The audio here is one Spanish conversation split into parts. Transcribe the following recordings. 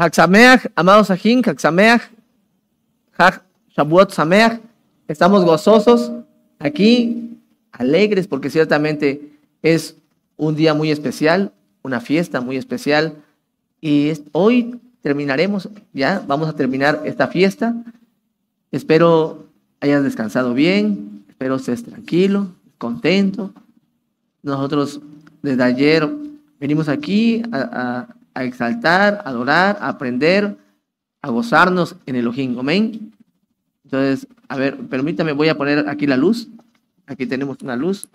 Haxameach, amados jin, Haxameach, estamos gozosos aquí, alegres, porque ciertamente es un día muy especial, una fiesta muy especial, y hoy terminaremos, ya vamos a terminar esta fiesta. Espero hayan descansado bien, espero estés tranquilo, contento. Nosotros desde ayer venimos aquí a a exaltar, adorar, a aprender, a gozarnos en el Ojín. Amén. Entonces, a ver, permítame, voy a poner aquí la luz. Aquí tenemos una luz.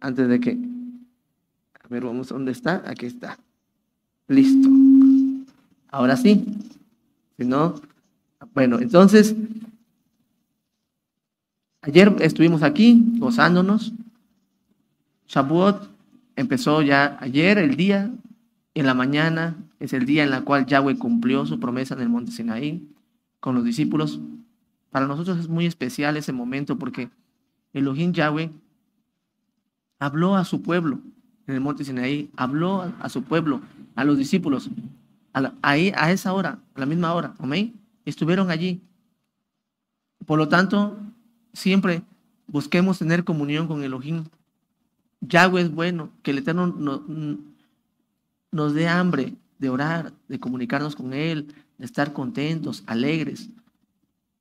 Antes de que. A ver, vamos, ¿dónde está? Aquí está. Listo. Ahora sí. Si no. Bueno, entonces. Ayer estuvimos aquí gozándonos. Shabuot Empezó ya ayer el día, en la mañana es el día en la cual Yahweh cumplió su promesa en el monte Sinaí con los discípulos. Para nosotros es muy especial ese momento porque Elohim Yahweh habló a su pueblo en el monte Sinaí, habló a su pueblo, a los discípulos, a, a, esa hora, a la misma hora, ¿amén? Estuvieron allí. Por lo tanto, siempre busquemos tener comunión con Elohim, Yahweh es bueno, que el Eterno nos dé hambre de orar, de comunicarnos con Él, de estar contentos, alegres.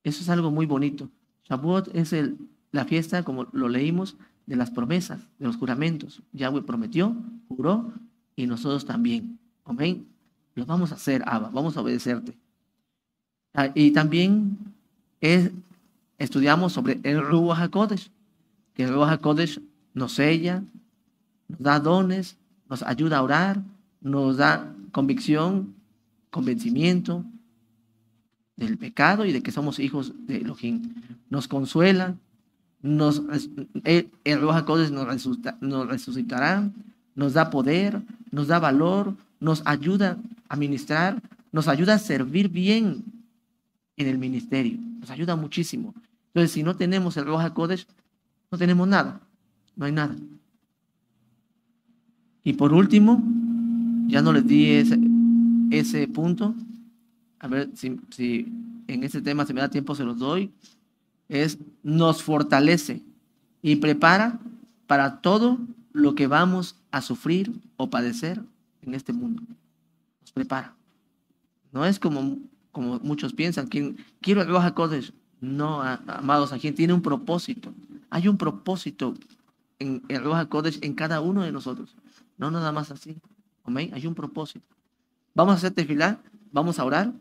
Eso es algo muy bonito. Shabbat es el, la fiesta, como lo leímos, de las promesas, de los juramentos. Yahweh prometió, juró, y nosotros también. Amén. Lo vamos a hacer, Abba, vamos a obedecerte. Ah, y también es, estudiamos sobre el Ruach HaKodesh, que el Ruach nos sella, nos da dones, nos ayuda a orar, nos da convicción, convencimiento del pecado y de que somos hijos de que Nos consuela, nos, el, Roja Codes nos, nos resucitará, nos da poder, nos da valor, nos ayuda a ministrar, nos ayuda a servir bien en el ministerio, nos ayuda muchísimo. Entonces, si no tenemos el Roja Codes, no tenemos nada. No hay nada. Y por último, ya no les di ese, punto. A ver si, en este tema se me da tiempo, se los doy. Es nos fortalece y prepara para todo lo que vamos a sufrir o padecer en este mundo. Nos prepara. No es como, como muchos piensan, que quiero el Baja cosas. No, amados, aquí tiene un propósito. Hay un propósito en, en Roja Kodesh en cada uno de nosotros. No nada más así. Amén. Hay un propósito. Vamos a hacer filar Vamos a orar.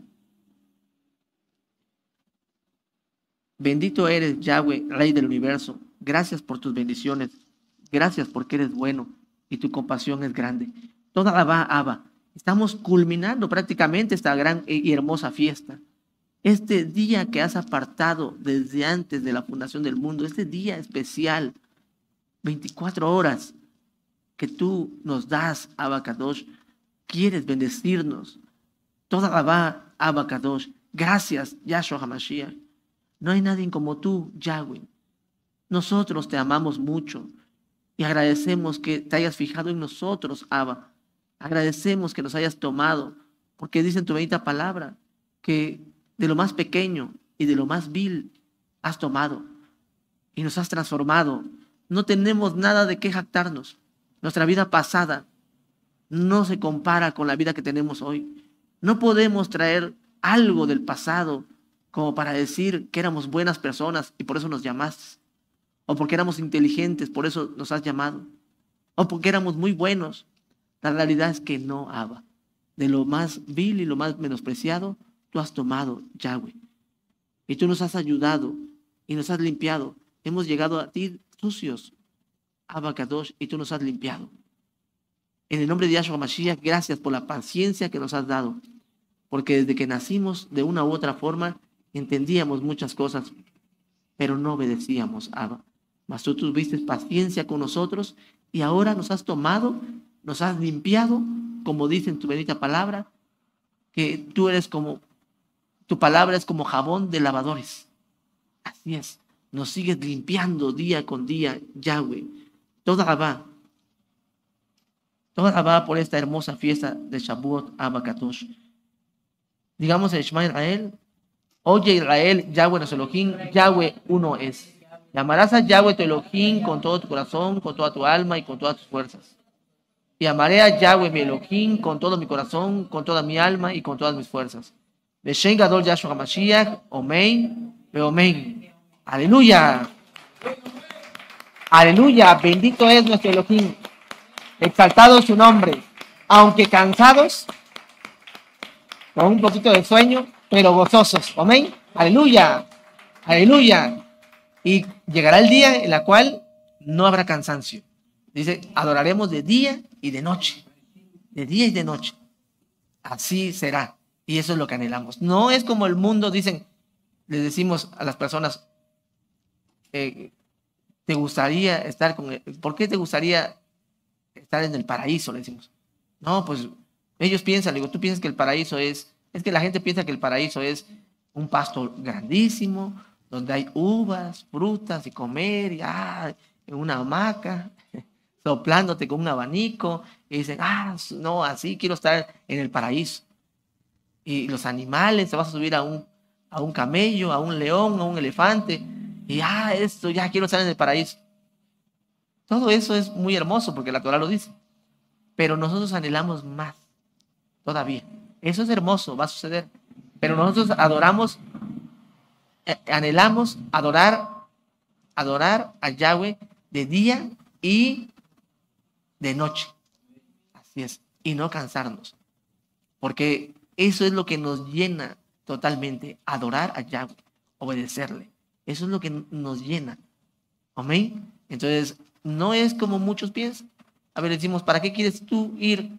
Bendito eres, Yahweh, Rey del universo. Gracias por tus bendiciones. Gracias porque eres bueno y tu compasión es grande. Toda la va, Estamos culminando prácticamente esta gran e, y hermosa fiesta. Este día que has apartado desde antes de la fundación del mundo, este día especial, 24 horas que tú nos das, Kadosh. Quieres bendecirnos. Toda va, Kadosh. Gracias, Yahshua HaMashiach. No hay nadie como tú, Yahweh. Nosotros te amamos mucho y agradecemos que te hayas fijado en nosotros, Abba. Agradecemos que nos hayas tomado, porque dice en tu bendita palabra que de lo más pequeño y de lo más vil has tomado y nos has transformado no tenemos nada de qué jactarnos. Nuestra vida pasada no se compara con la vida que tenemos hoy. No podemos traer algo del pasado como para decir que éramos buenas personas y por eso nos llamaste. O porque éramos inteligentes, por eso nos has llamado. O porque éramos muy buenos. La realidad es que no, Abba. De lo más vil y lo más menospreciado, tú has tomado, Yahweh. Y tú nos has ayudado y nos has limpiado. Hemos llegado a ti sucios, Abacadosh, y tú nos has limpiado. En el nombre de Yahshua Mashiach, gracias por la paciencia que nos has dado, porque desde que nacimos de una u otra forma entendíamos muchas cosas, pero no obedecíamos, Abba. Mas tú tuviste paciencia con nosotros y ahora nos has tomado, nos has limpiado, como dice en tu bendita palabra, que tú eres como, tu palabra es como jabón de lavadores. Así es. Nos sigues limpiando día con día, Yahweh. Toda Abba. Toda Abba por esta hermosa fiesta de Shabuot Abakatosh. Digamos en Shema Israel. Oye Israel, Yahweh nos Elohim, Yahweh uno es. Llamarás a Yahweh tu Elohim con todo tu corazón, con toda tu alma y con todas tus fuerzas. Y amaré a Yahweh mi Elohim con todo mi corazón, con toda mi alma y con todas mis fuerzas. Beshen Gadol Yahshua Mashiach, Omein, Beomein. Aleluya. Aleluya. Bendito es nuestro Elohim. Exaltado su nombre. Aunque cansados, con un poquito de sueño, pero gozosos. Amén. Aleluya. Aleluya. Y llegará el día en la cual no habrá cansancio. Dice, adoraremos de día y de noche. De día y de noche. Así será. Y eso es lo que anhelamos. No es como el mundo, dicen, les decimos a las personas, te gustaría estar con él? E, ¿Por qué te gustaría estar en el paraíso? Le decimos. No, pues ellos piensan, digo, tú piensas que el paraíso es, es que la gente piensa que el paraíso es un pasto grandísimo, donde hay uvas, frutas y comer, y ah, en una hamaca, soplándote con un abanico, y dicen, ah, no, así quiero estar en el paraíso. Y los animales, se vas a subir a un, a un camello, a un león, a un elefante, y ah, esto, ya quiero salir en el paraíso. Todo eso es muy hermoso porque la Torah lo dice. Pero nosotros anhelamos más todavía. Eso es hermoso, va a suceder. Pero nosotros adoramos, eh, anhelamos adorar, adorar a Yahweh de día y de noche. Así es. Y no cansarnos. Porque eso es lo que nos llena totalmente, adorar a Yahweh, obedecerle. Eso es lo que nos llena. Amén. Entonces, no es como muchos piensan. A ver, decimos, ¿para qué quieres tú ir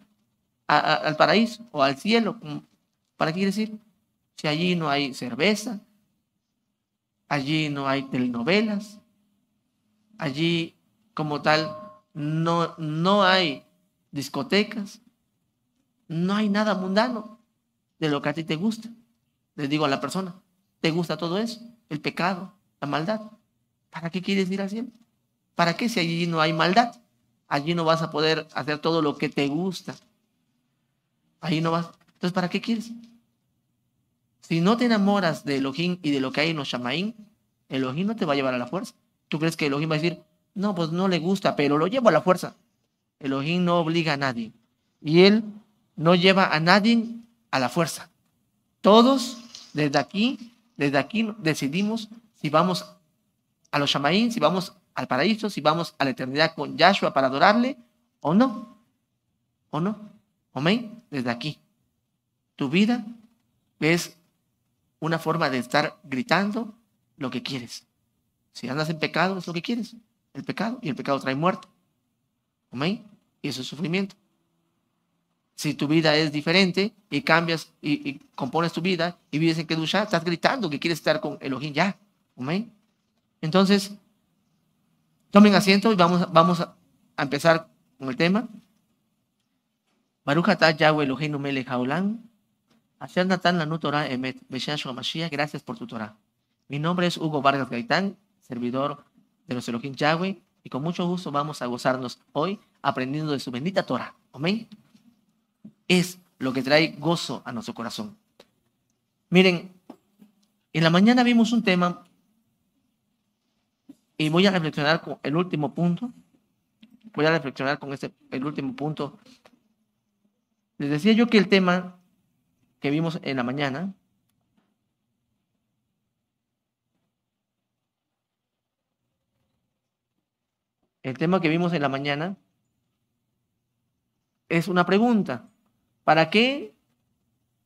al paraíso o al cielo? ¿Para qué quieres ir? Si allí no hay cerveza, allí no hay telenovelas, allí como tal no, no hay discotecas, no hay nada mundano de lo que a ti te gusta. Les digo a la persona, ¿te gusta todo eso? El pecado, la maldad. ¿Para qué quieres ir al ¿Para qué si allí no hay maldad? Allí no vas a poder hacer todo lo que te gusta. Ahí no vas. Entonces, ¿para qué quieres? Si no te enamoras de Elohim y de lo que hay en los Shamaín, Elohim no te va a llevar a la fuerza. ¿Tú crees que Elohim va a decir, no, pues no le gusta, pero lo llevo a la fuerza? Elohim no obliga a nadie. Y él no lleva a nadie a la fuerza. Todos, desde aquí, desde aquí decidimos si vamos a los Shamaín, si vamos al paraíso, si vamos a la eternidad con Yahshua para adorarle o no. ¿O no? me, Desde aquí. Tu vida es una forma de estar gritando lo que quieres. Si andas en pecado, es lo que quieres. El pecado. Y el pecado trae muerte. me, Y eso es sufrimiento. Si tu vida es diferente y cambias y, compones tu vida y vives en Kedusha, estás gritando que quieres estar con Elohim ya. Amén. Entonces, tomen asiento y vamos, vamos a empezar con el tema. Baruch Yahweh Asher Natan Emet. Gracias por tu Torah. Mi nombre es Hugo Vargas Gaitán, servidor de los Elohim Yahweh. Y con mucho gusto vamos a gozarnos hoy aprendiendo de su bendita Torah. Amén. Es lo que trae gozo a nuestro corazón. Miren, en la mañana vimos un tema y voy a reflexionar con el último punto. Voy a reflexionar con este, el último punto. Les decía yo que el tema que vimos en la mañana, el tema que vimos en la mañana es una pregunta. ¿Para qué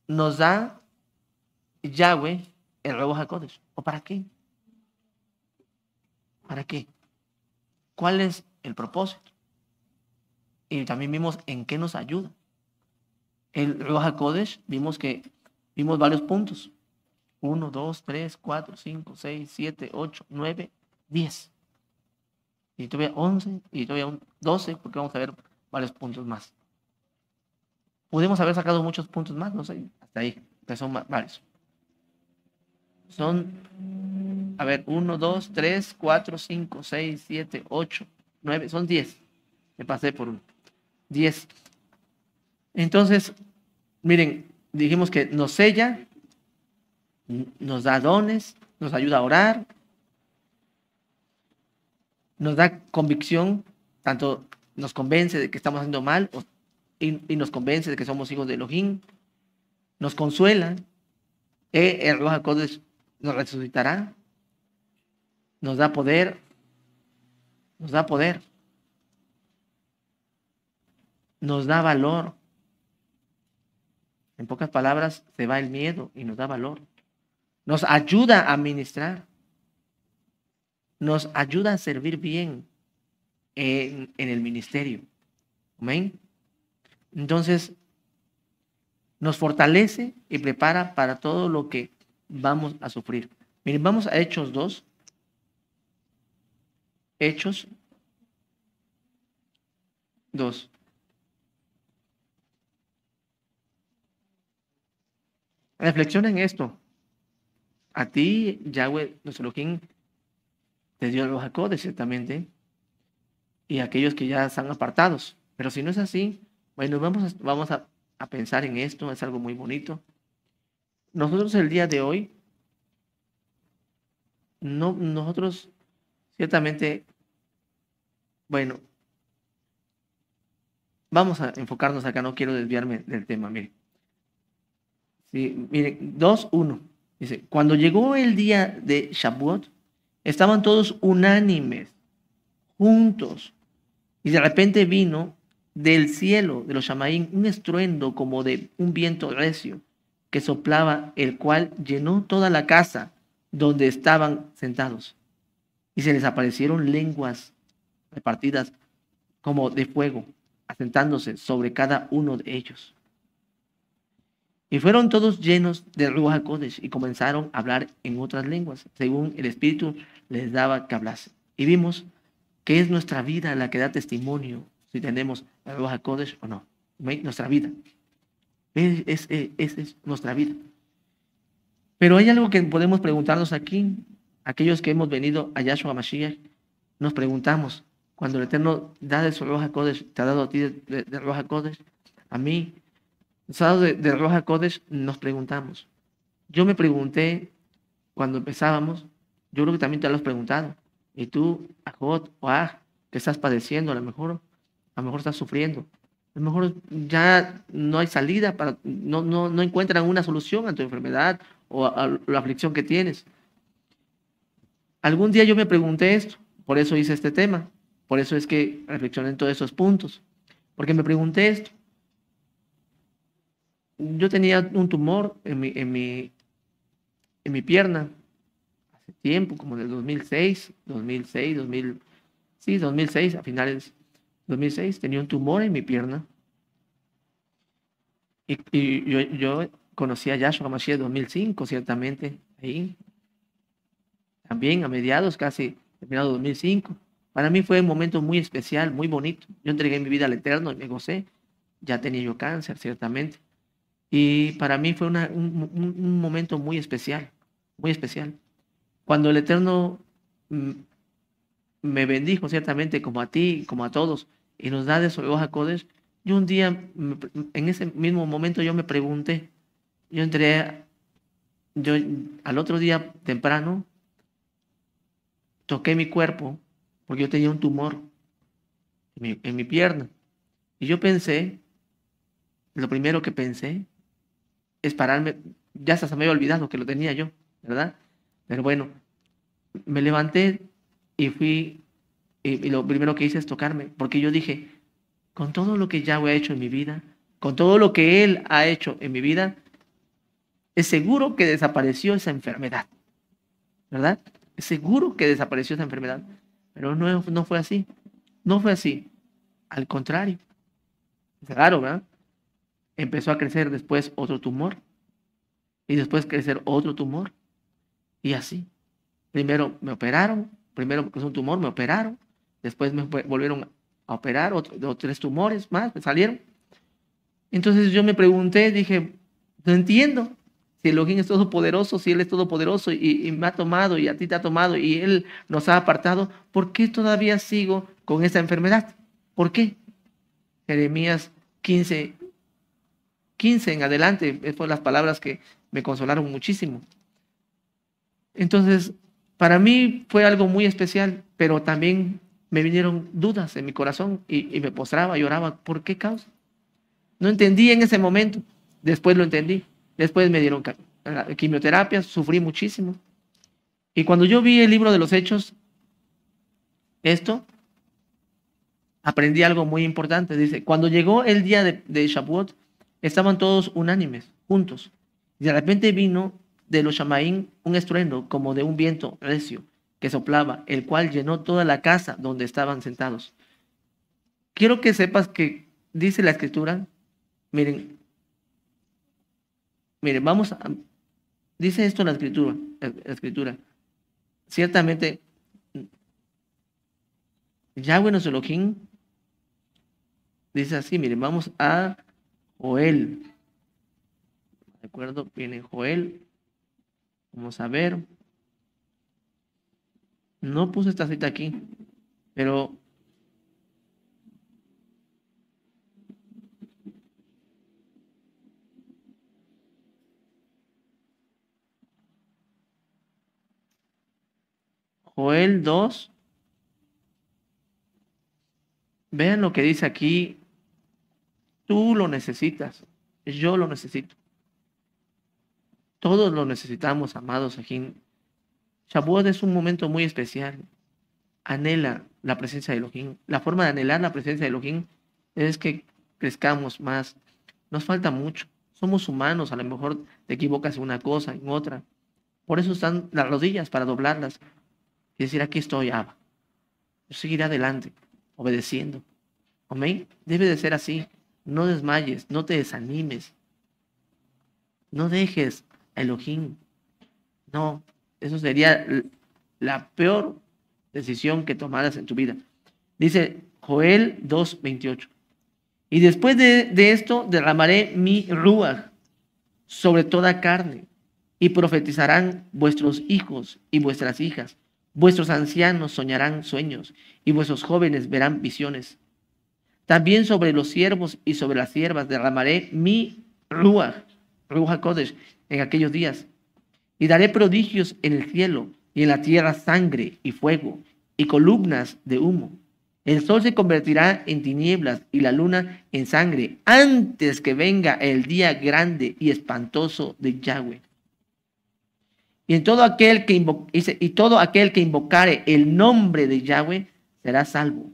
nos da Yahweh el de Código? ¿O para qué? ¿Para qué? ¿Cuál es el propósito? Y también vimos en qué nos ayuda. El Roja Kodesh vimos que vimos varios puntos. Uno, dos, tres, cuatro, cinco, seis, siete, ocho, nueve, diez. Y todavía 11 y todavía doce, porque vamos a ver varios puntos más. Pudimos haber sacado muchos puntos más, no sé, hasta ahí, que son varios. Son a ver, uno, dos, tres, cuatro, cinco, seis, siete, ocho, nueve. son diez. Me pasé por uno. 10. Entonces, miren, dijimos que nos sella, nos da dones, nos ayuda a orar, nos da convicción, tanto nos convence de que estamos haciendo mal y, nos convence de que somos hijos de Elohim, nos consuela, eh, el Roja nos resucitará, nos da poder, nos da poder, nos da valor. En pocas palabras, se va el miedo y nos da valor. Nos ayuda a ministrar. Nos ayuda a servir bien en, el ministerio. Amén. Entonces, nos fortalece y prepara para todo lo que vamos a sufrir. Miren, vamos a Hechos 2, Hechos 2. Reflexiona en esto. A ti, Yahweh, nuestro Elohim, te dio los acordes, ciertamente, y a aquellos que ya están apartados. Pero si no es así, bueno, vamos, a, vamos a, a pensar en esto, es algo muy bonito. Nosotros el día de hoy, no, nosotros ciertamente bueno, vamos a enfocarnos acá, no quiero desviarme del tema, miren. Sí, dos, 2.1. Dice, cuando llegó el día de Shabuot, estaban todos unánimes, juntos, y de repente vino del cielo de los Shamaín un estruendo como de un viento recio que soplaba, el cual llenó toda la casa donde estaban sentados. Y se les aparecieron lenguas partidas como de fuego, asentándose sobre cada uno de ellos. Y fueron todos llenos de Ruach y comenzaron a hablar en otras lenguas, según el Espíritu les daba que hablase. Y vimos que es nuestra vida la que da testimonio si tenemos o no. Nuestra vida. Esa es, e, es nuestra vida. Pero hay algo que podemos preguntarnos aquí. Aquellos que hemos venido a Yahshua Mashiach, nos preguntamos, cuando el Eterno da de su Roja te ha dado a ti de, Roja Codes, a mí, nos de, de Roja Codes, nos preguntamos. Yo me pregunté cuando empezábamos, yo creo que también te lo has preguntado. Y tú, Ajot o Aj, que estás padeciendo, a lo mejor, a lo mejor estás sufriendo. A lo mejor ya no hay salida, para, no, no, no encuentran una solución a tu enfermedad o a la aflicción que tienes. Algún día yo me pregunté esto, por eso hice este tema. Por eso es que reflexioné en todos esos puntos. Porque me pregunté esto. Yo tenía un tumor en mi, en mi, pierna hace tiempo, como en el 2006, 2006, 2006, a finales 2006, tenía un tumor en mi pierna. Y, yo, yo conocí a Yashua Mashiach en 2005, ciertamente, ahí. También a mediados, casi terminado 2005. Para mí fue un momento muy especial, muy bonito. Yo entregué mi vida al Eterno y me gocé. Ya tenía yo cáncer, ciertamente. Y para mí fue un, un, momento muy especial, muy especial. Cuando el Eterno mm, me bendijo, ciertamente, como a ti, como a todos, y nos da de su hoja Codes, yo un día, mm, en ese mismo momento, yo me pregunté, yo entré, yo al otro día temprano, toqué mi cuerpo porque yo tenía un tumor en mi, pierna. Y yo pensé, lo primero que pensé es pararme, ya se me había olvidado que lo tenía yo, ¿verdad? Pero bueno, me levanté y fui, y, y lo primero que hice es tocarme, porque yo dije, con todo lo que Yahweh ha hecho en mi vida, con todo lo que Él ha hecho en mi vida, es seguro que desapareció esa enfermedad, ¿verdad? Es seguro que desapareció esa enfermedad. Pero no, fue así. No fue así. Al contrario. Claro, ¿verdad? Empezó a crecer después otro tumor. Y después crecer otro tumor. Y así. Primero me operaron. Primero porque es un tumor, me operaron. Después me volvieron a operar. otros tres tumores más me salieron. Entonces yo me pregunté, dije, no entiendo si Elohim es todopoderoso, si Él es todopoderoso y, me ha tomado y a ti te ha tomado y Él nos ha apartado, ¿por qué todavía sigo con esta enfermedad? ¿Por qué? Jeremías 15, 15 en adelante, por las palabras que me consolaron muchísimo. Entonces, para mí fue algo muy especial, pero también me vinieron dudas en mi corazón y, me postraba lloraba, ¿Por qué causa? No entendí en ese momento, después lo entendí Después me dieron eh, quimioterapia, sufrí muchísimo. Y cuando yo vi el libro de los hechos, esto, aprendí algo muy importante. Dice, cuando llegó el día de, de estaban todos unánimes, juntos. Y de repente vino de los Shamaín un estruendo como de un viento recio que soplaba, el cual llenó toda la casa donde estaban sentados. Quiero que sepas que dice la escritura, miren, Mire, vamos a, dice esto la escritura, la escritura. Ciertamente, Yahweh nos Elohim dice así, mire, vamos a Joel. ¿De acuerdo? Viene Joel. Vamos a ver. No puse esta cita aquí, pero Joel 2. Vean lo que dice aquí. Tú lo necesitas. Yo lo necesito. Todos lo necesitamos, amados aquí. Shavuot es un momento muy especial. Anhela la presencia de Elohim. La forma de anhelar la presencia de Elohim es que crezcamos más. Nos falta mucho. Somos humanos. A lo mejor te equivocas en una cosa, en otra. Por eso están las rodillas para doblarlas, decir, aquí estoy, Abba. Yo seguiré adelante, obedeciendo. Amén. Debe de ser así. No desmayes, no te desanimes. No dejes a Elohim. No, eso sería la peor decisión que tomaras en tu vida. Dice Joel 2:28. Y después de, de, esto derramaré mi ruach sobre toda carne y profetizarán vuestros hijos y vuestras hijas Vuestros ancianos soñarán sueños y vuestros jóvenes verán visiones. También sobre los siervos y sobre las siervas derramaré mi ruach, ruach kodesh, en aquellos días. Y daré prodigios en el cielo y en la tierra sangre y fuego y columnas de humo. El sol se convertirá en tinieblas y la luna en sangre antes que venga el día grande y espantoso de Yahweh. Y, en todo aquel que y todo aquel que invocare el nombre de Yahweh será salvo.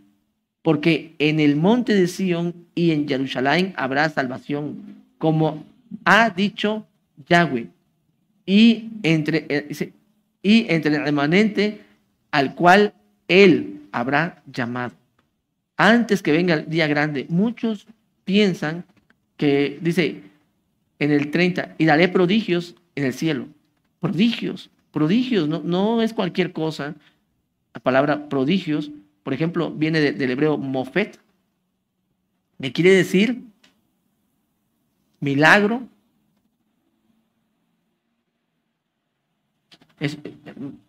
Porque en el monte de Sión y en Jerusalén habrá salvación, como ha dicho Yahweh. Y entre, eh, y entre el remanente al cual él habrá llamado. Antes que venga el día grande, muchos piensan que, dice en el 30, y daré prodigios en el cielo prodigios, prodigios, no, no es cualquier cosa. La palabra prodigios, por ejemplo, viene del hebreo mofet, ¿Me quiere decir milagro.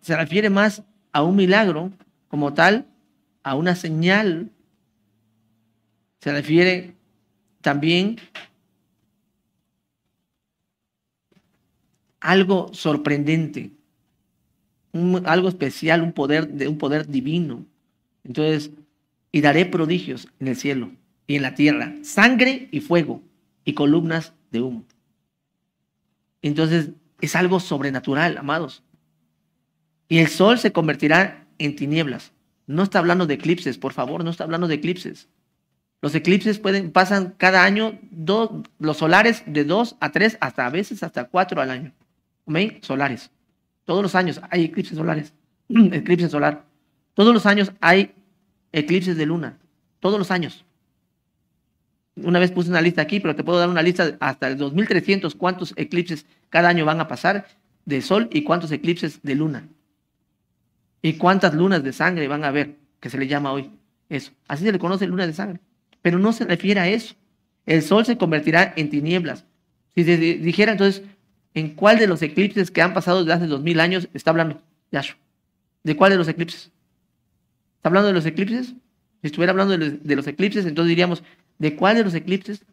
se refiere más a un milagro como tal, a una señal. Se refiere también algo sorprendente, algo especial, un poder, de un poder divino. Entonces, y daré prodigios en el cielo y en la tierra, sangre y fuego y columnas de humo. Entonces, es algo sobrenatural, amados. Y el sol se convertirá en tinieblas. No está hablando de eclipses, por favor, no está hablando de eclipses. Los eclipses pueden, pasan cada año, dos, los solares de dos a tres, hasta a veces hasta cuatro al año. Solares. Todos los años hay eclipses solares. eclipse solar. Todos los años hay eclipses de luna. Todos los años. Una vez puse una lista aquí, pero te puedo dar una lista hasta el 2300 cuántos eclipses cada año van a pasar de sol y cuántos eclipses de luna. Y cuántas lunas de sangre van a haber, que se le llama hoy eso. Así se le conoce luna de sangre. Pero no se refiere a eso. El sol se convertirá en tinieblas. Si se dijera entonces, ¿En cuál de los eclipses que han pasado desde hace 2000 años está hablando ¿De cuál de los eclipses? ¿Está hablando de los eclipses? Si estuviera hablando de los, eclipses, entonces diríamos, ¿de cuál de los eclipses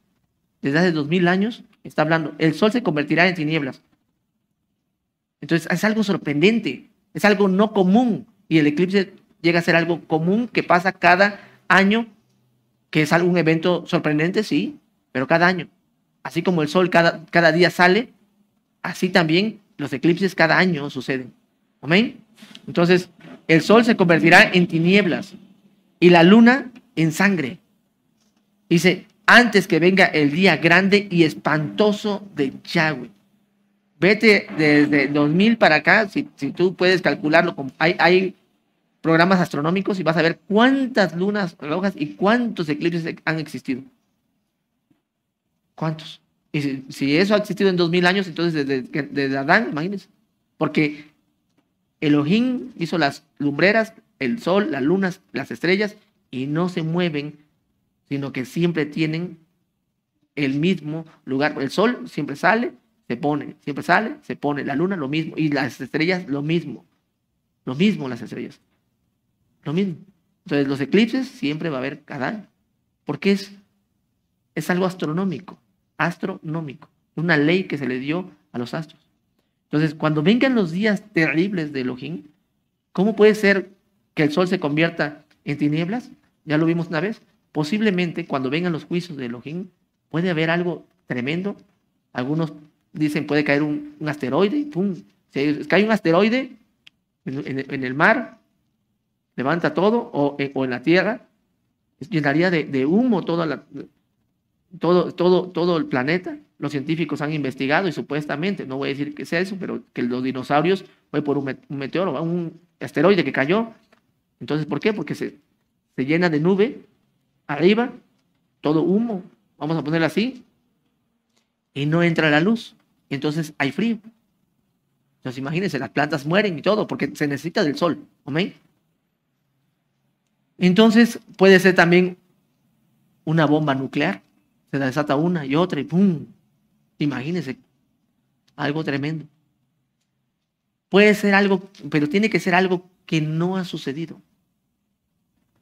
desde hace 2000 años está hablando? El sol se convertirá en tinieblas. Entonces es algo sorprendente, es algo no común y el eclipse llega a ser algo común que pasa cada año, que es algún evento sorprendente, sí, pero cada año. Así como el sol cada, cada día sale, así también los eclipses cada año suceden. Amén. Entonces, el sol se convertirá en tinieblas y la luna en sangre. Dice, antes que venga el día grande y espantoso de Yahweh. Vete desde 2000 para acá, si, tú puedes calcularlo, hay, hay programas astronómicos y vas a ver cuántas lunas rojas y cuántos eclipses han existido. ¿Cuántos? Y si, eso ha existido en dos mil años, entonces desde, Adán, imagínense. Porque Elohim hizo las lumbreras, el sol, las lunas, las estrellas, y no se mueven, sino que siempre tienen el mismo lugar. El sol siempre sale, se pone, siempre sale, se pone. La luna lo mismo, y las estrellas lo mismo. Lo mismo las estrellas. Lo mismo. Entonces los eclipses siempre va a haber cada año. Porque es, es algo astronómico astronómico, una ley que se le dio a los astros. Entonces, cuando vengan los días terribles de Elohim, ¿cómo puede ser que el sol se convierta en tinieblas? Ya lo vimos una vez. Posiblemente cuando vengan los juicios de Elohim, puede haber algo tremendo. Algunos dicen puede caer un, asteroide, ¡pum! cae un asteroide en, el mar, levanta todo, eh, o, en la tierra, llenaría de, de humo toda la, todo, todo, el planeta, los científicos han investigado y supuestamente, no voy a decir que sea eso, pero que los dinosaurios fue por un meteoro, un asteroide que cayó. Entonces, ¿por qué? Porque se, se llena de nube arriba, todo humo, vamos a ponerlo así, y no entra la luz. entonces hay frío. Entonces, imagínense, las plantas mueren y todo porque se necesita del sol. Entonces, puede ser también una bomba nuclear. Se desata una y otra y ¡pum! Imagínense, algo tremendo. Puede ser algo, pero tiene que ser algo que no ha sucedido.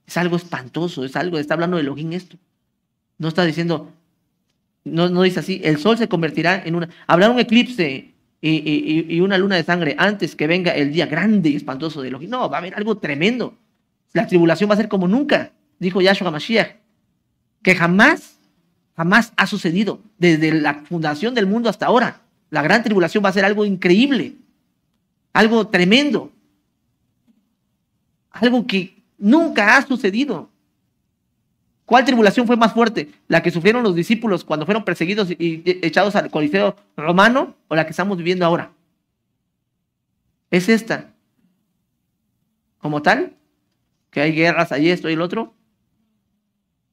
Es algo espantoso, es algo, está hablando de Elohim esto. No está diciendo, no, dice así, el sol se convertirá en una, habrá un eclipse y, una luna de sangre antes que venga el día grande y espantoso de Logín. No, va a haber algo tremendo. La tribulación va a ser como nunca, dijo Yahshua Mashiach, que jamás Jamás ha sucedido desde la fundación del mundo hasta ahora. La gran tribulación va a ser algo increíble, algo tremendo, algo que nunca ha sucedido. ¿Cuál tribulación fue más fuerte? ¿La que sufrieron los discípulos cuando fueron perseguidos y echados al Coliseo romano o la que estamos viviendo ahora? Es esta. Como tal, que hay guerras ahí esto y el otro.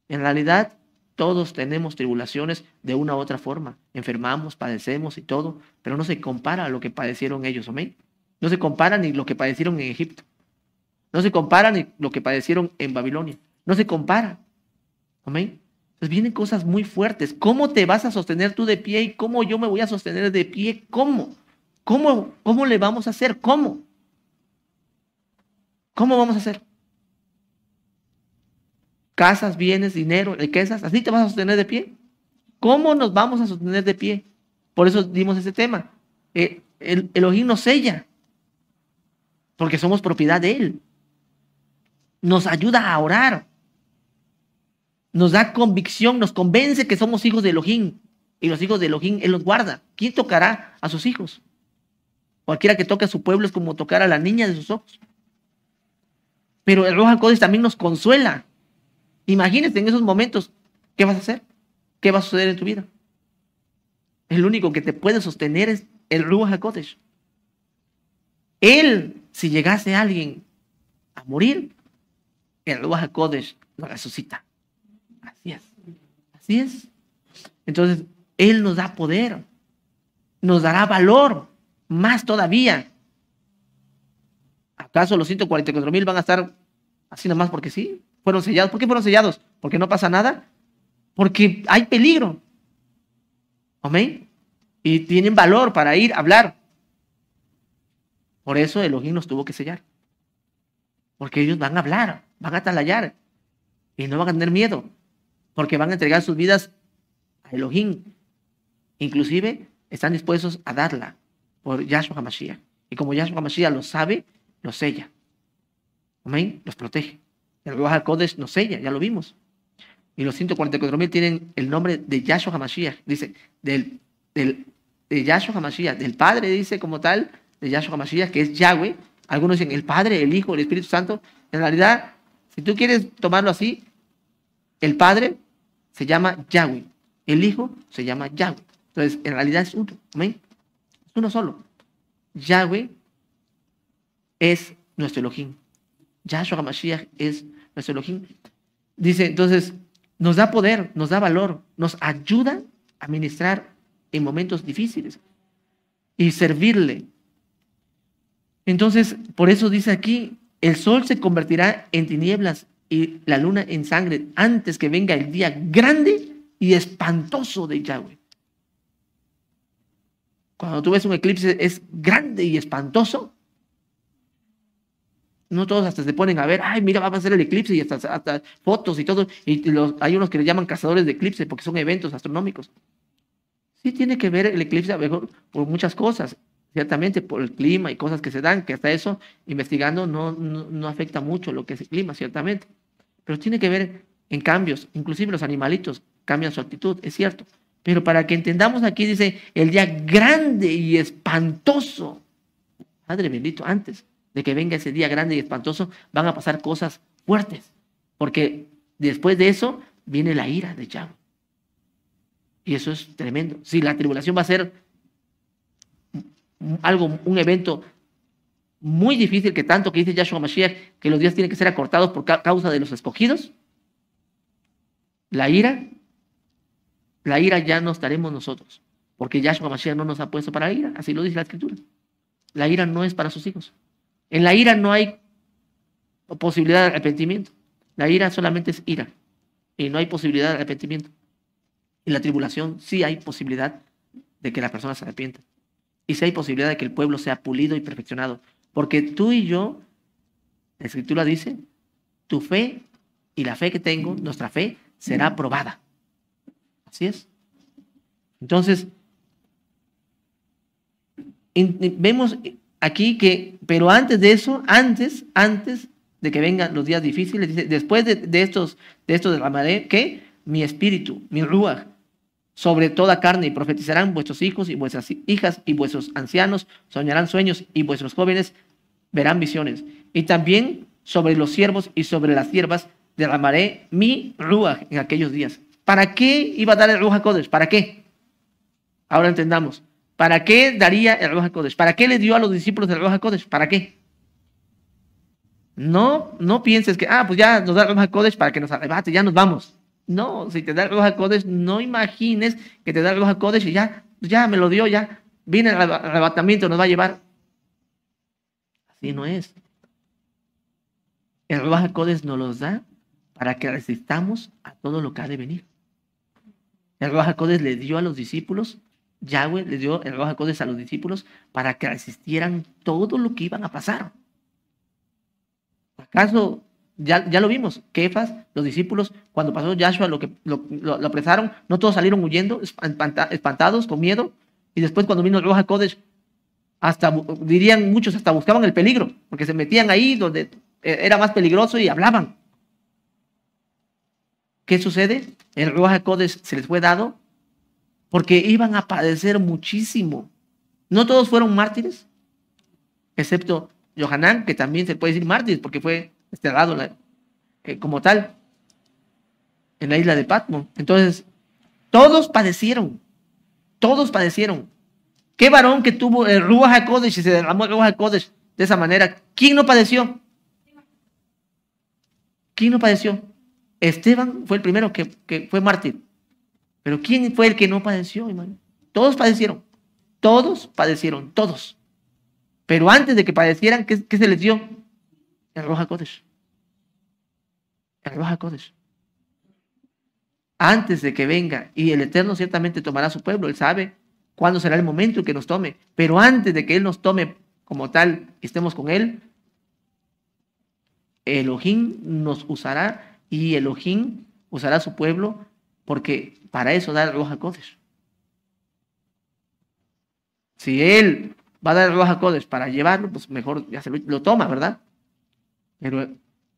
En realidad, todos tenemos tribulaciones de una u otra forma. Enfermamos, padecemos y todo, pero no se compara a lo que padecieron ellos, amén. No se compara ni lo que padecieron en Egipto. No se compara ni lo que padecieron en Babilonia. No se compara. Amén. Entonces vienen cosas muy fuertes. ¿Cómo te vas a sostener tú de pie y cómo yo me voy a sostener de pie? ¿Cómo? ¿Cómo, cómo le vamos a hacer? ¿Cómo? ¿Cómo vamos a hacer? Casas, bienes, dinero, riquezas, así te vas a sostener de pie. ¿Cómo nos vamos a sostener de pie? Por eso dimos ese tema. Eh, el, Elohim nos sella, porque somos propiedad de Él. Nos ayuda a orar. Nos da convicción, nos convence que somos hijos de Elohim. Y los hijos de Elohim, Él los guarda. ¿Quién tocará a sus hijos? Cualquiera que toque a su pueblo es como tocar a la niña de sus ojos. Pero el Roja Codes también nos consuela. Imagínense en esos momentos, ¿qué vas a hacer? ¿Qué va a suceder en tu vida? El único que te puede sostener es el Ruach HaKodesh. Él, si llegase alguien a morir, el Ruach HaKodesh lo resucita. Así es. Así es. Entonces, Él nos da poder, nos dará valor, más todavía. ¿Acaso los 144 mil van a estar así nomás porque sí? fueron sellados. ¿Por qué fueron sellados? ¿Porque no pasa nada? Porque hay peligro. Amén. Y tienen valor para ir a hablar. Por eso Elohim los tuvo que sellar. Porque ellos van a hablar, van a atalayar y no van a tener miedo. Porque van a entregar sus vidas a Elohim. Inclusive están dispuestos a darla por Yahshua Hamashiach. Y como Yahshua Hamashiach lo sabe, lo sella. Amén. Los protege. El Ruach Kodesh nos sella, ya lo vimos. Y los 144.000 tienen el nombre de Yahshua HaMashiach. Dice, del, del, de Yahshua HaMashiach, del Padre, dice como tal, de Yahshua HaMashiach, que es Yahweh. Algunos dicen el Padre, el Hijo, el Espíritu Santo. En realidad, si tú quieres tomarlo así, el Padre se llama Yahweh. El Hijo se llama Yahweh. Entonces, en realidad es uno. Amén. Es uno solo. Yahweh es nuestro Elohim. Yahshua HaMashiach es Dice, entonces, nos da poder, nos da valor, nos ayuda a ministrar en momentos difíciles y servirle. Entonces, por eso dice aquí, el sol se convertirá en tinieblas y la luna en sangre antes que venga el día grande y espantoso de Yahweh. Cuando tú ves un eclipse es grande y espantoso, no todos hasta se ponen a ver, ay, mira, va a pasar el eclipse y hasta, fotos y todo. Y los, hay unos que le llaman cazadores de eclipse porque son eventos astronómicos. Sí tiene que ver el eclipse a mejor por muchas cosas, ciertamente por el clima y cosas que se dan, que hasta eso, investigando, no, no, afecta mucho lo que es el clima, ciertamente. Pero tiene que ver en cambios, inclusive los animalitos cambian su actitud, es cierto. Pero para que entendamos aquí dice, el día grande y espantoso. Madre bendito, antes de que venga ese día grande y espantoso, van a pasar cosas fuertes, porque después de eso viene la ira de Yahweh. Y eso es tremendo. Si la tribulación va a ser algo, un evento muy difícil que tanto que dice Yahshua Mashiach, que los días tienen que ser acortados por causa de los escogidos, la ira, la ira ya no estaremos nosotros, porque Yahshua Mashiach no nos ha puesto para la ira, así lo dice la escritura. La ira no es para sus hijos. En la ira no hay posibilidad de arrepentimiento. La ira solamente es ira y no hay posibilidad de arrepentimiento. En la tribulación sí hay posibilidad de que las personas se arrepientan. Y sí hay posibilidad de que el pueblo sea pulido y perfeccionado. Porque tú y yo, la escritura dice, tu fe y la fe que tengo, nuestra fe, será probada. Así es. Entonces, vemos aquí que, pero antes de eso, antes, antes de que vengan los días difíciles, después de, de estos, de estos derramaré, que mi espíritu, mi ruach, sobre toda carne y profetizarán vuestros hijos y vuestras hijas y vuestros ancianos soñarán sueños y vuestros jóvenes verán visiones. Y también sobre los siervos y sobre las siervas derramaré mi ruach en aquellos días. ¿Para qué iba a dar el ruach a ¿Para qué? Ahora entendamos. ¿Para qué daría el Roja Codes? ¿Para qué le dio a los discípulos el Roja Codes? ¿Para qué? No, no pienses que, ah, pues ya nos da el Roja Codes para que nos arrebate, ya nos vamos. No, si te da el Roja Codes, no imagines que te da el Roja Codes y ya, pues ya me lo dio, ya viene el arrebatamiento, nos va a llevar. Así no es. El Roja Codes nos los da para que resistamos a todo lo que ha de venir. El Roja Codes le dio a los discípulos Yahweh les dio el de Codes a los discípulos para que resistieran todo lo que iban a pasar. ¿Acaso ya, lo vimos? Kefas, los discípulos, cuando pasó Yahshua, lo que lo, apresaron, no todos salieron huyendo, espantados, con miedo. Y después, cuando vino el de Codes, hasta dirían muchos, hasta buscaban el peligro, porque se metían ahí donde eh, era más peligroso y hablaban. ¿Qué sucede? El de Codes se les fue dado porque iban a padecer muchísimo. No todos fueron mártires, excepto Johanán, que también se puede decir mártir, porque fue desterrado eh, como tal en la isla de Patmos. Entonces, todos padecieron, todos padecieron. ¿Qué varón que tuvo el Ruach HaKodesh y se derramó el Ruach HaKodesh de esa manera? ¿Quién no padeció? ¿Quién no padeció? Esteban fue el primero que fue mártir. Pero ¿quién fue el que no padeció, hermano? Todos padecieron. Todos padecieron, todos. Pero antes de que padecieran, ¿qué, se les dio? El Roja Kodesh. El Roja Kodesh. Antes de que venga, y el Eterno ciertamente tomará su pueblo, Él sabe cuándo será el momento en que nos tome. Pero antes de que Él nos tome como tal, estemos con Él, Elohim nos usará y Elohim usará su pueblo porque para eso da dar a Codes. Si él va a dar a Codes para llevarlo, pues mejor ya se lo, toma, ¿verdad? Pero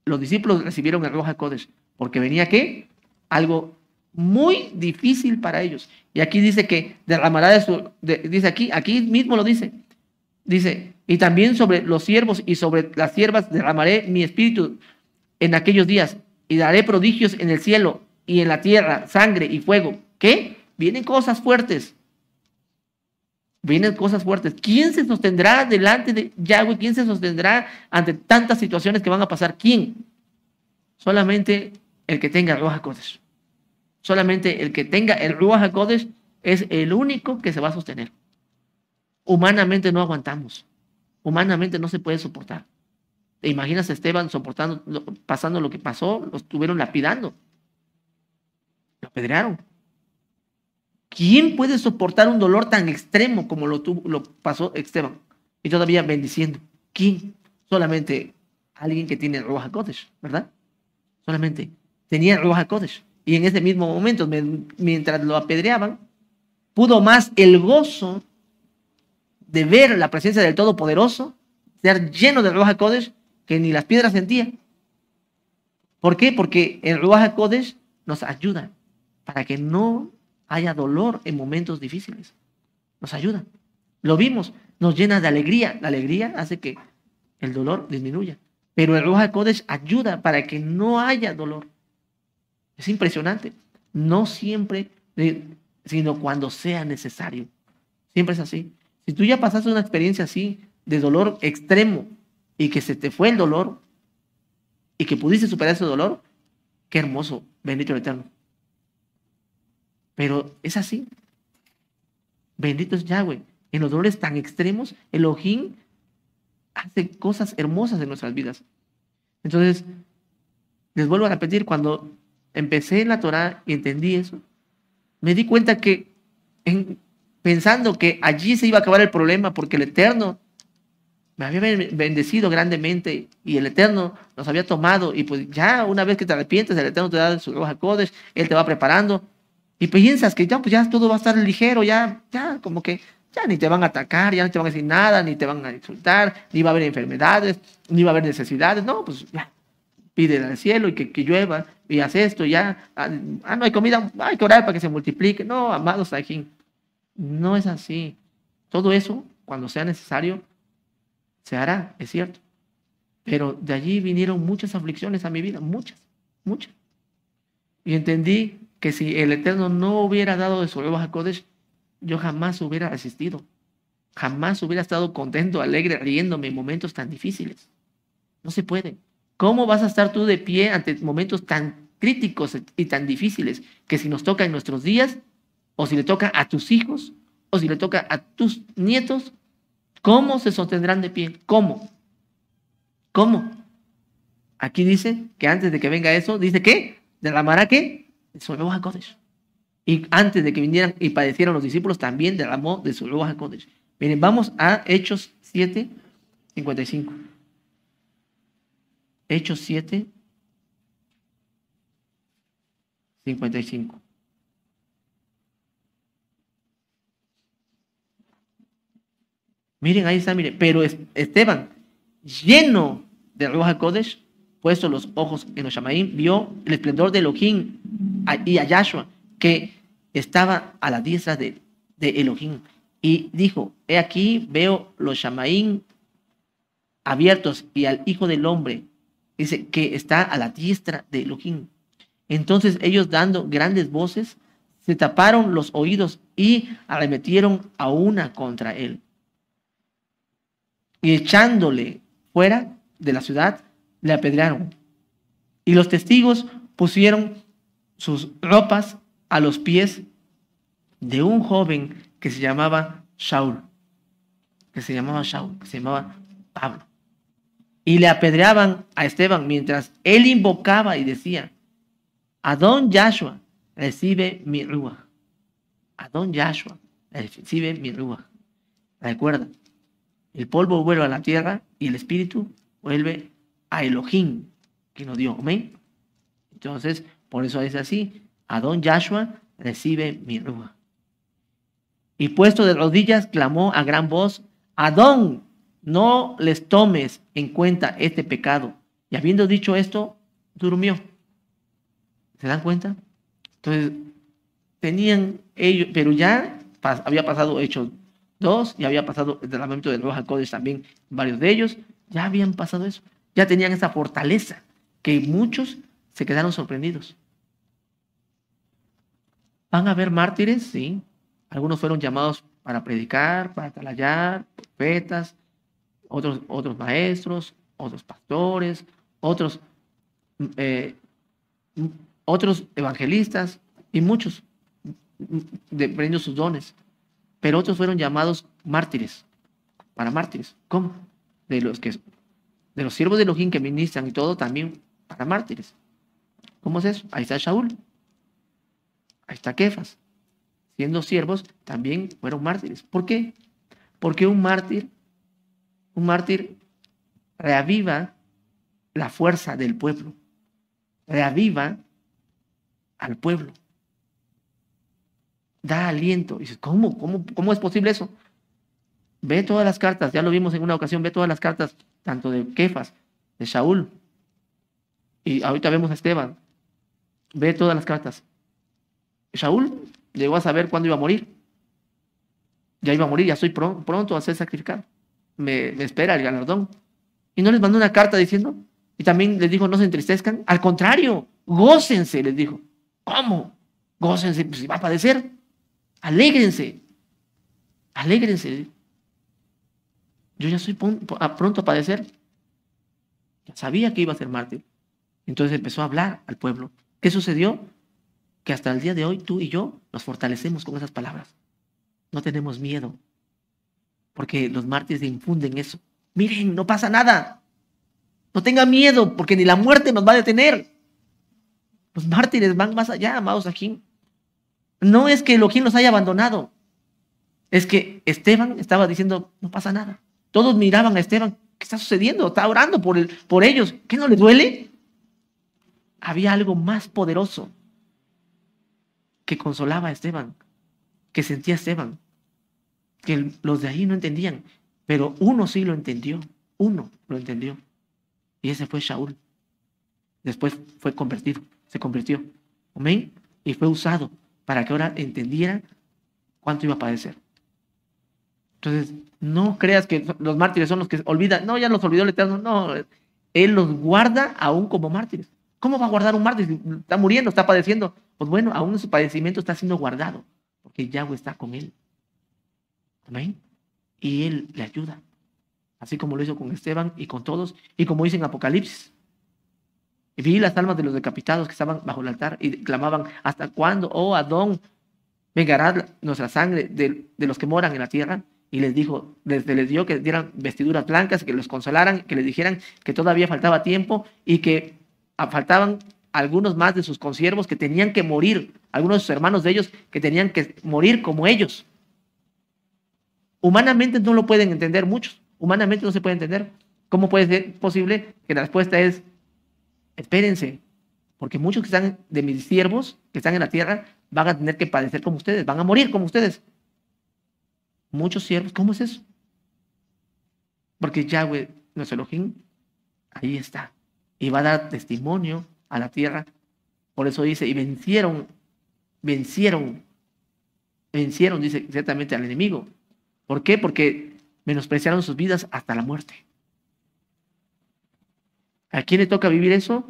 los discípulos recibieron el a Codes, porque venía qué? Algo muy difícil para ellos. Y aquí dice que derramará de su, dice aquí, aquí mismo lo dice. Dice, y también sobre los siervos y sobre las siervas derramaré mi espíritu en aquellos días y daré prodigios en el cielo, y en la tierra sangre y fuego. ¿Qué? Vienen cosas fuertes. Vienen cosas fuertes. ¿Quién se sostendrá delante de Yahweh? ¿Quién se sostendrá ante tantas situaciones que van a pasar? ¿Quién? Solamente el que tenga Ruach HaKodesh. Solamente el que tenga el Ruach HaKodesh es el único que se va a sostener. Humanamente no aguantamos. Humanamente no se puede soportar. ¿Te Esteban soportando, pasando lo que pasó? Lo estuvieron lapidando apedrearon. ¿Quién puede soportar un dolor tan extremo como lo, tuvo, lo pasó Esteban? Y todavía bendiciendo. ¿Quién? Solamente alguien que tiene rojas cotes, ¿verdad? Solamente tenía roja cotes Y en ese mismo momento, mientras lo apedreaban, pudo más el gozo de ver la presencia del Todopoderoso, ser lleno de roja codes que ni las piedras sentía. ¿Por qué? Porque el rojas codes nos ayuda para que no haya dolor en momentos difíciles. Nos ayuda. Lo vimos, nos llena de alegría. La alegría hace que el dolor disminuya. Pero el Roja Kodesh ayuda para que no haya dolor. Es impresionante. No siempre, eh, sino cuando sea necesario. Siempre es así. Si tú ya pasaste una experiencia así, de dolor extremo, y que se te fue el dolor, y que pudiste superar ese dolor, qué hermoso, bendito el Eterno. Pero es así. Bendito es Yahweh. En los dolores tan extremos, el ojín hace cosas hermosas en nuestras vidas. Entonces, les vuelvo a repetir, cuando empecé en la Torah y entendí eso, me di cuenta que pensando que allí se iba a acabar el problema porque el Eterno me había bendecido grandemente y el Eterno nos había tomado y pues ya una vez que te arrepientes, el Eterno te da su roja codes Él te va preparando y piensas que ya, pues ya todo va a estar ligero, ya, ya, como que ya ni te van a atacar, ya no te van a decir nada, ni te van a insultar, ni va a haber enfermedades, ni va a haber necesidades. No, pues ya, pide al cielo y que, llueva, y haz esto, ya, ah, ah, no hay comida, hay que orar para que se multiplique. No, amados aquí, no es así. Todo eso, cuando sea necesario, se hará, es cierto. Pero de allí vinieron muchas aflicciones a mi vida, muchas, muchas. Y entendí que si el Eterno no hubiera dado de su a Kodesh, yo jamás hubiera resistido, Jamás hubiera estado contento, alegre, riéndome en momentos tan difíciles. No se puede. ¿Cómo vas a estar tú de pie ante momentos tan críticos y tan difíciles que si nos toca en nuestros días, o si le toca a tus hijos, o si le toca a tus nietos, ¿cómo se sostendrán de pie? ¿Cómo? ¿Cómo? Aquí dice que antes de que venga eso, dice que derramará qué? su Y antes de que vinieran y padecieran los discípulos, también derramó de su a codes. Miren, vamos a Hechos 7, 55. Hechos 7, 55. Miren, ahí está, miren. Pero Esteban, lleno de Ruach codes puesto los ojos en los Shamaín, vio el esplendor de Elohim y a Yahshua, que estaba a la diestra de, Elohim. Y dijo, he aquí veo los Shamaín abiertos y al Hijo del Hombre, dice, que está a la diestra de Elohim. Entonces ellos dando grandes voces, se taparon los oídos y arremetieron a una contra él. Y echándole fuera de la ciudad, le apedrearon. Y los testigos pusieron sus ropas a los pies de un joven que se llamaba Shaul, que se llamaba Shaul, que se llamaba Pablo. Y le apedreaban a Esteban mientras él invocaba y decía, Adón Yahshua recibe mi rúa, Adón Yahshua recibe mi rúa. Recuerda, el polvo vuelve a la tierra y el espíritu vuelve Elohim que nos dio. Amén. Entonces, por eso es así. Adón Yahshua recibe mi rúa. Y puesto de rodillas, clamó a gran voz, Adón, no les tomes en cuenta este pecado. Y habiendo dicho esto, durmió. ¿Se dan cuenta? Entonces, tenían ellos, pero ya había pasado Hechos dos y había pasado el lamento de Roja Codes también, varios de ellos, ya habían pasado eso ya tenían esa fortaleza que muchos se quedaron sorprendidos. ¿Van a haber mártires? Sí. Algunos fueron llamados para predicar, para talayar, profetas, otros, otros maestros, otros pastores, otros, eh, otros evangelistas y muchos dependiendo sus dones. Pero otros fueron llamados mártires, para mártires. ¿Cómo? De los que de los siervos de Elohim que ministran y todo, también para mártires. ¿Cómo es eso? Ahí está Shaul. Ahí está Kefas. Siendo siervos, también fueron mártires. ¿Por qué? Porque un mártir, un mártir reaviva la fuerza del pueblo. Reaviva al pueblo. Da aliento. cómo, ¿Cómo es posible eso? Ve todas las cartas, ya lo vimos en una ocasión, ve todas las cartas tanto de Kefas, de Shaul. Y ahorita vemos a Esteban. Ve todas las cartas. Shaul llegó a saber cuándo iba a morir. Ya iba a morir, ya estoy pronto a ser sacrificado. Me, espera el galardón. Y no les mandó una carta diciendo, y también les dijo, no se entristezcan. Al contrario, gócense, les dijo. ¿Cómo? Gócense, pues si va a padecer. Alégrense. Alégrense yo ya soy pronto a padecer. Ya sabía que iba a ser mártir. Entonces empezó a hablar al pueblo. ¿Qué sucedió? Que hasta el día de hoy tú y yo nos fortalecemos con esas palabras. No tenemos miedo, porque los mártires infunden eso. Miren, no pasa nada. No tengan miedo, porque ni la muerte nos va a detener. Los mártires van más allá, amados aquí. No es que Elohim los haya abandonado. Es que Esteban estaba diciendo, no pasa nada. Todos miraban a Esteban, ¿qué está sucediendo? Está orando por, por ellos, ¿qué no le duele? Había algo más poderoso que consolaba a Esteban, que sentía a Esteban, que los de ahí no entendían, pero uno sí lo entendió, uno lo entendió, y ese fue Shaul. Después fue convertido, se convirtió, amén, y fue usado para que ahora entendieran cuánto iba a padecer. Entonces, no creas que los mártires son los que olvidan. No, ya los olvidó el Eterno. No, Él los guarda aún como mártires. ¿Cómo va a guardar un mártir? Está muriendo, está padeciendo. Pues bueno, aún en su padecimiento está siendo guardado, porque Yahweh está con él. Amén. Y él le ayuda, así como lo hizo con Esteban y con todos, y como dice en Apocalipsis. Y vi las almas de los decapitados que estaban bajo el altar y clamaban, ¿hasta cuándo, oh Adón, vengará nuestra sangre de los que moran en la tierra? y les dijo, les, les dio que dieran vestiduras blancas, que los consolaran, que les dijeran que todavía faltaba tiempo y que ah, faltaban algunos más de sus consiervos que tenían que morir, algunos de sus hermanos de ellos que tenían que morir como ellos. Humanamente no lo pueden entender muchos, humanamente no se puede entender. ¿Cómo puede ser posible que la respuesta es, espérense, porque muchos que están de mis siervos, que están en la tierra, van a tener que padecer como ustedes, van a morir como ustedes muchos siervos. ¿Cómo es eso? Porque Yahweh, nuestro Elohim, ahí está. Y va a dar testimonio a la tierra. Por eso dice, y vencieron, vencieron, vencieron, dice exactamente al enemigo. ¿Por qué? Porque menospreciaron sus vidas hasta la muerte. ¿A quién le toca vivir eso?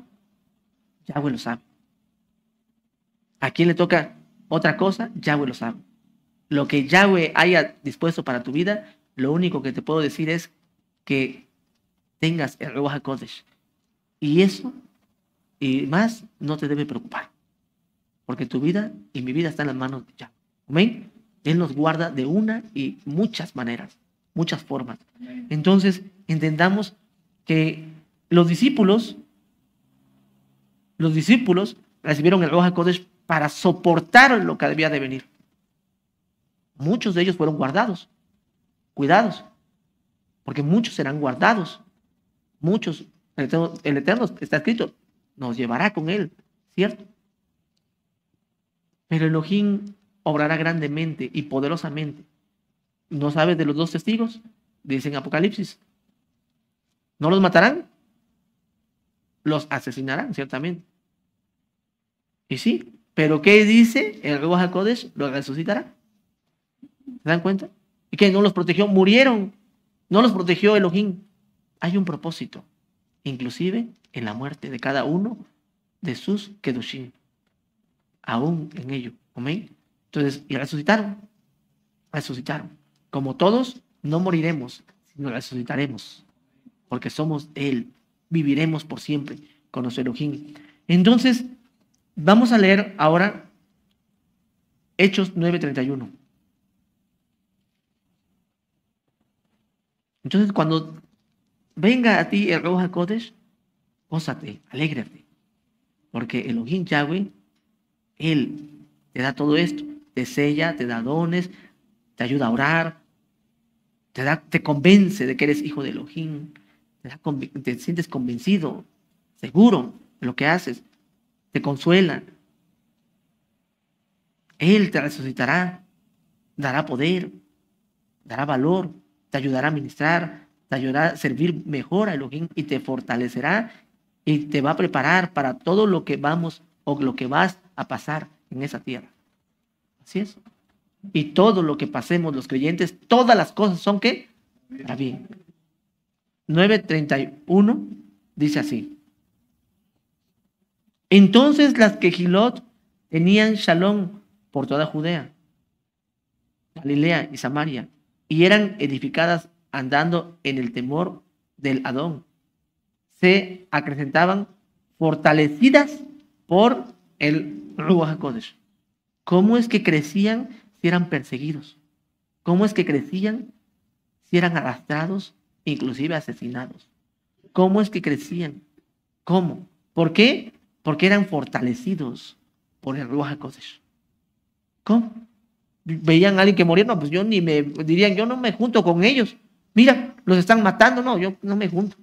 Yahweh lo sabe. ¿A quién le toca otra cosa? Yahweh lo sabe lo que Yahweh haya dispuesto para tu vida, lo único que te puedo decir es que tengas el Ruach HaKodesh. Y eso y más no te debe preocupar. Porque tu vida y mi vida están en las manos de Yahweh. Amén. Él nos guarda de una y muchas maneras, muchas formas. Entonces, entendamos que los discípulos, los discípulos recibieron el Ruach HaKodesh para soportar lo que debía de venir. Muchos de ellos fueron guardados, cuidados, porque muchos serán guardados. Muchos, el eterno, está escrito, nos llevará con él, ¿cierto? Pero Elohim obrará grandemente y poderosamente. ¿No sabes de los dos testigos? Dicen Apocalipsis. ¿No los matarán? Los asesinarán, ciertamente. Y sí, pero ¿qué dice el Ruach HaKodesh? Lo resucitará. ¿Se dan cuenta? Y que no los protegió, murieron. No los protegió Elohim. Hay un propósito, inclusive en la muerte de cada uno de sus Kedushim. Aún en ello. Amén. Entonces, y resucitaron. Resucitaron. Como todos, no moriremos, sino resucitaremos. Porque somos Él. Viviremos por siempre con nuestro Elohim. Entonces, vamos a leer ahora Hechos 9:31. Entonces, cuando venga a ti el Roja Kodesh, pósate, alégrate, porque Elohim Yahweh, Él te da todo esto, te sella, te da dones, te ayuda a orar, te, da, te convence de que eres hijo de Elohim, te, te sientes convencido, seguro de lo que haces, te consuela. Él te resucitará, dará poder, dará valor, te ayudará a ministrar, te ayudará a servir mejor a Elohim y te fortalecerá y te va a preparar para todo lo que vamos o lo que vas a pasar en esa tierra. Así es. Y todo lo que pasemos los creyentes, todas las cosas son que está bien. 9.31 dice así. Entonces las que Gilot tenían shalom por toda Judea, Galilea y Samaria, y eran edificadas andando en el temor del Adón. Se acrecentaban fortalecidas por el Ruach ¿Cómo es que crecían si eran perseguidos? ¿Cómo es que crecían si eran arrastrados, inclusive asesinados? ¿Cómo es que crecían? ¿Cómo? ¿Por qué? Porque eran fortalecidos por el Ruach ¿Cómo? veían a alguien que moría, no, pues yo ni me dirían, yo no me junto con ellos. Mira, los están matando, no, yo no me junto.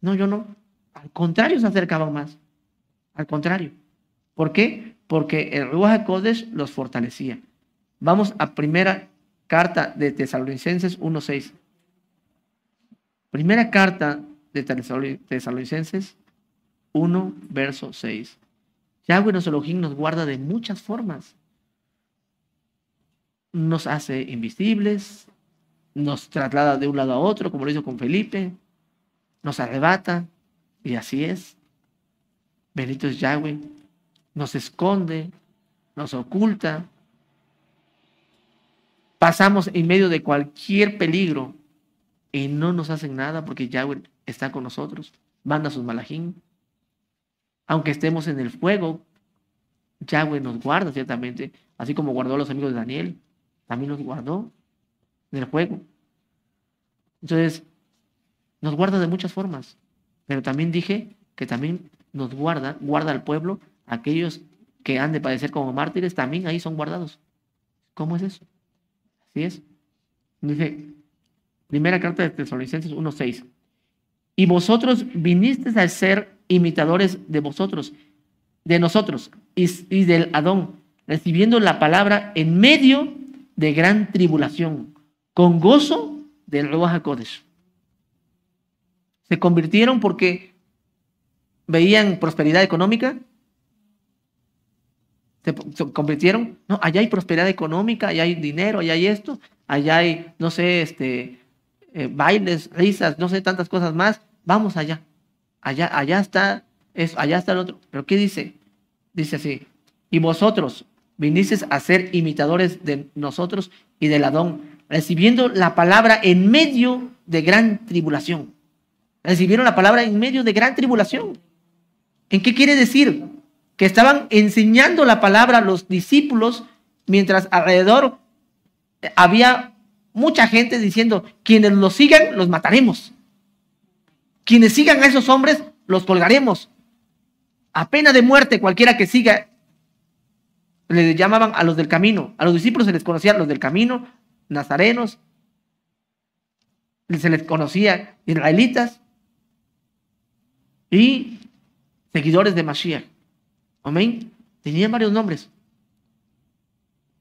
No, yo no. Al contrario, se acercaban más. Al contrario. ¿Por qué? Porque el Ruach codes los fortalecía. Vamos a primera carta de Tesalonicenses 1.6. Primera carta de Tesalonicenses 1, verso 6. Yahweh nos guarda de muchas formas nos hace invisibles, nos traslada de un lado a otro, como lo hizo con Felipe, nos arrebata, y así es. Benito es Yahweh, nos esconde, nos oculta. Pasamos en medio de cualquier peligro y no nos hacen nada porque Yahweh está con nosotros, manda sus malajín. Aunque estemos en el fuego, Yahweh nos guarda ciertamente, así como guardó a los amigos de Daniel también los guardó del juego. Entonces, nos guarda de muchas formas, pero también dije que también nos guarda, guarda al pueblo, aquellos que han de padecer como mártires, también ahí son guardados. ¿Cómo es eso? Así es. Dice, primera carta de Tesalonicenses 1.6. Y vosotros vinisteis a ser imitadores de vosotros, de nosotros y, y del Adón, recibiendo la palabra en medio de gran tribulación, con gozo del Ruach Codes Se convirtieron porque veían prosperidad económica. Se convirtieron, no, allá hay prosperidad económica, allá hay dinero, allá hay esto, allá hay, no sé, este, eh, bailes, risas, no sé, tantas cosas más. Vamos allá. Allá, allá está, es, allá está el otro. Pero ¿qué dice? Dice así, y vosotros, viniste a ser imitadores de nosotros y del Adón, recibiendo la palabra en medio de gran tribulación. Recibieron la palabra en medio de gran tribulación. ¿En qué quiere decir? Que estaban enseñando la palabra a los discípulos mientras alrededor había mucha gente diciendo, quienes los sigan, los mataremos. Quienes sigan a esos hombres, los colgaremos. A pena de muerte cualquiera que siga le llamaban a los del camino. A los discípulos se les conocía los del camino, nazarenos, se les conocía israelitas y seguidores de Mashiach. Amén. Tenían varios nombres.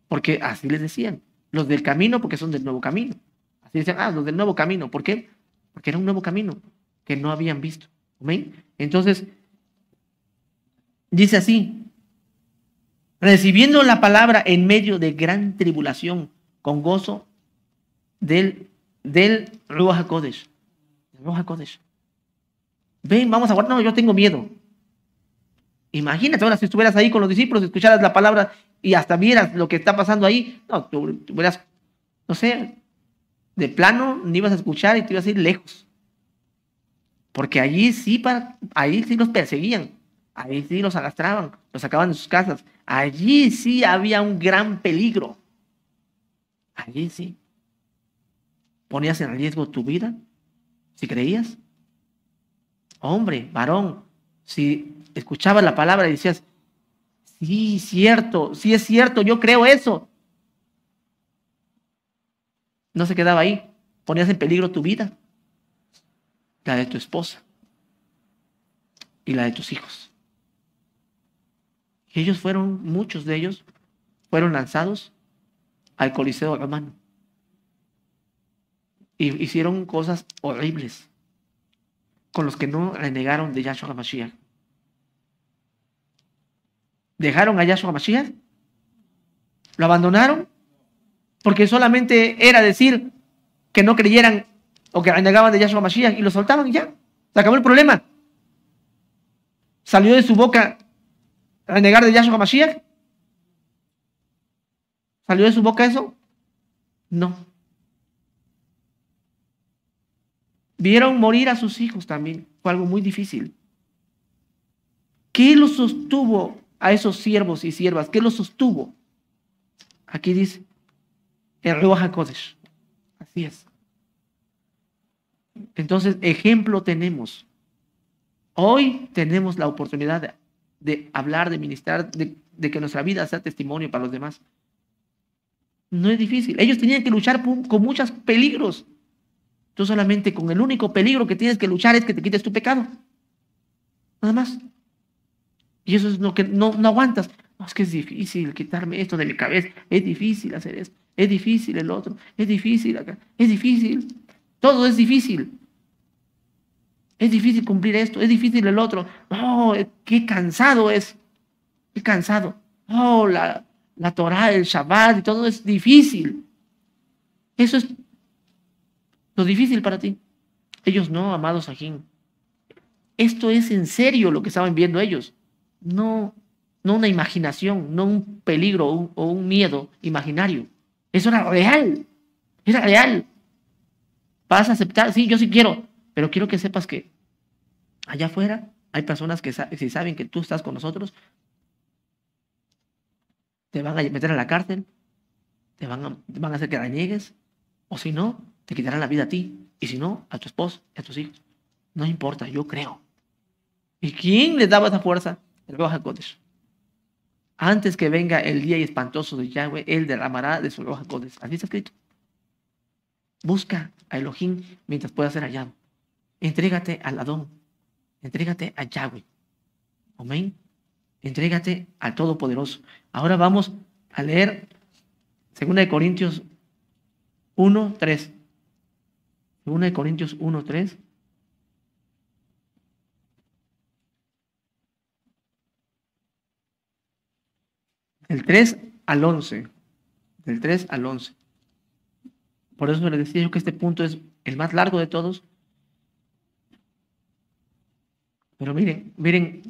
Porque así les decían. Los del camino, porque son del nuevo camino. Así decían, ah, los del nuevo camino. ¿Por qué? Porque era un nuevo camino que no habían visto. Amén. Entonces, dice así, recibiendo la palabra en medio de gran tribulación, con gozo del, del Ruach Ven, vamos a No, yo tengo miedo. Imagínate ahora si estuvieras ahí con los discípulos, escucharas la palabra y hasta vieras lo que está pasando ahí. No, tú, no sé, de plano ni ibas a escuchar y te ibas a ir lejos. Porque allí sí, para, ahí sí los perseguían, ahí sí los arrastraban, lo sacaban de sus casas. Allí sí había un gran peligro. Allí sí. Ponías en riesgo tu vida si creías. Hombre, varón, si escuchabas la palabra y decías, sí, cierto, sí es cierto, yo creo eso. No se quedaba ahí. Ponías en peligro tu vida, la de tu esposa y la de tus hijos. Y ellos fueron, muchos de ellos, fueron lanzados al Coliseo romano. Y hicieron cosas horribles con los que no renegaron de Yahshua Mashiach. ¿Dejaron a Yahshua Mashiach? ¿Lo abandonaron? Porque solamente era decir que no creyeran o que renegaban de Yahshua Mashiach y lo soltaban y ya. Se acabó el problema. Salió de su boca ¿Renegar de Yahshua Mashiach? ¿Salió de su boca eso? No. Vieron morir a sus hijos también. Fue algo muy difícil. ¿Qué los sostuvo a esos siervos y siervas? ¿Qué los sostuvo? Aquí dice, el Así es. Entonces, ejemplo tenemos. Hoy tenemos la oportunidad de de hablar, de ministrar, de, que nuestra vida sea testimonio para los demás. No es difícil. Ellos tenían que luchar con muchos peligros. Tú solamente con el único peligro que tienes que luchar es que te quites tu pecado. Nada más. Y eso es lo que no, no aguantas. No, es que es difícil quitarme esto de mi cabeza. Es difícil hacer esto. Es difícil el otro. Es difícil acá. Es difícil. Todo es difícil es difícil cumplir esto, es difícil el otro. Oh, eh, qué cansado es, qué cansado. Oh, la, la Torah, el Shabbat y todo es difícil. Eso es lo difícil para ti. Ellos no, amados Ajín. Esto es en serio lo que estaban viendo ellos. No, no una imaginación, no un peligro un, o un miedo imaginario. Eso era real. Era real. Vas a aceptar, sí, yo sí quiero, pero quiero que sepas que Allá afuera hay personas que si saben que tú estás con nosotros, te van a meter a la cárcel, te van a, hacer que la niegues, o si no, te quitarán la vida a ti, y si no, a tu esposo, a tus hijos. No importa, yo creo. ¿Y quién le daba esa fuerza? El Baja Kodesh. Antes que venga el día espantoso de Yahweh, Él derramará de su Roja Kodesh. Así está escrito. Busca a Elohim mientras pueda ser allá. Entrégate al Adón, Entrégate a Yahweh. Amén. Entrégate al Todopoderoso. Ahora vamos a leer 2 de Corintios 1, 3. 2 de Corintios 1, 3. Del 3 al 11. Del 3 al 11. Por eso les decía yo que este punto es el más largo de todos pero miren, miren.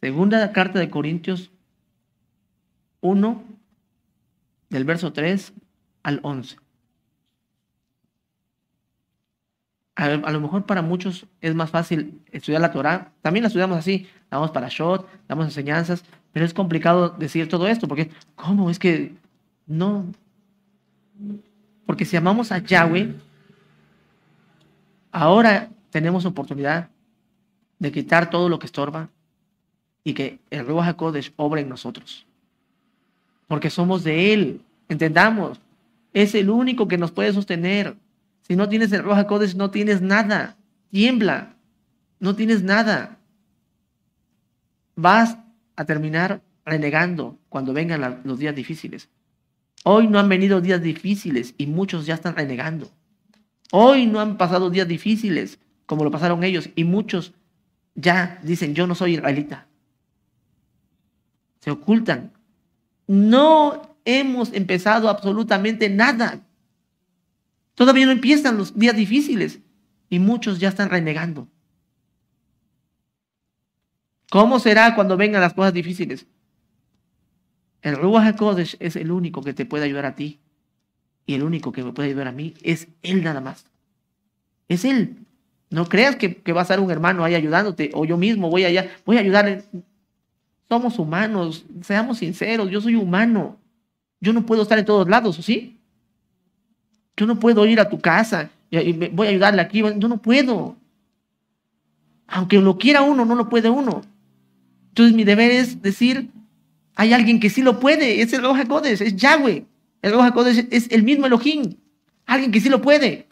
Segunda carta de Corintios 1, del verso 3 al 11. A, lo mejor para muchos es más fácil estudiar la Torah. También la estudiamos así. Damos para shot, damos enseñanzas. Pero es complicado decir todo esto porque, ¿cómo? Es que no. Porque si amamos a Yahweh, Ahora tenemos oportunidad de quitar todo lo que estorba y que el Ruach HaKodesh obra en nosotros. Porque somos de Él, entendamos. Es el único que nos puede sostener. Si no tienes el Ruach HaKodesh, no tienes nada. Tiembla. No tienes nada. Vas a terminar renegando cuando vengan los días difíciles. Hoy no han venido días difíciles y muchos ya están renegando. Hoy no han pasado días difíciles como lo pasaron ellos y muchos ya dicen, yo no soy israelita. Se ocultan. No hemos empezado absolutamente nada. Todavía no empiezan los días difíciles y muchos ya están renegando. ¿Cómo será cuando vengan las cosas difíciles? El Ruach HaKodesh es el único que te puede ayudar a ti y el único que me puede ayudar a mí es Él nada más. Es Él. No creas que, va a ser un hermano ahí ayudándote o yo mismo voy allá, voy a ayudar. Somos humanos, seamos sinceros, yo soy humano. Yo no puedo estar en todos lados, ¿sí? Yo no puedo ir a tu casa y voy a ayudarle aquí, yo no puedo. Aunque lo quiera uno, no lo puede uno. Entonces mi deber es decir, hay alguien que sí lo puede, es el Oja Godes, es Yahweh. El es el mismo Elohim. Alguien que sí lo puede.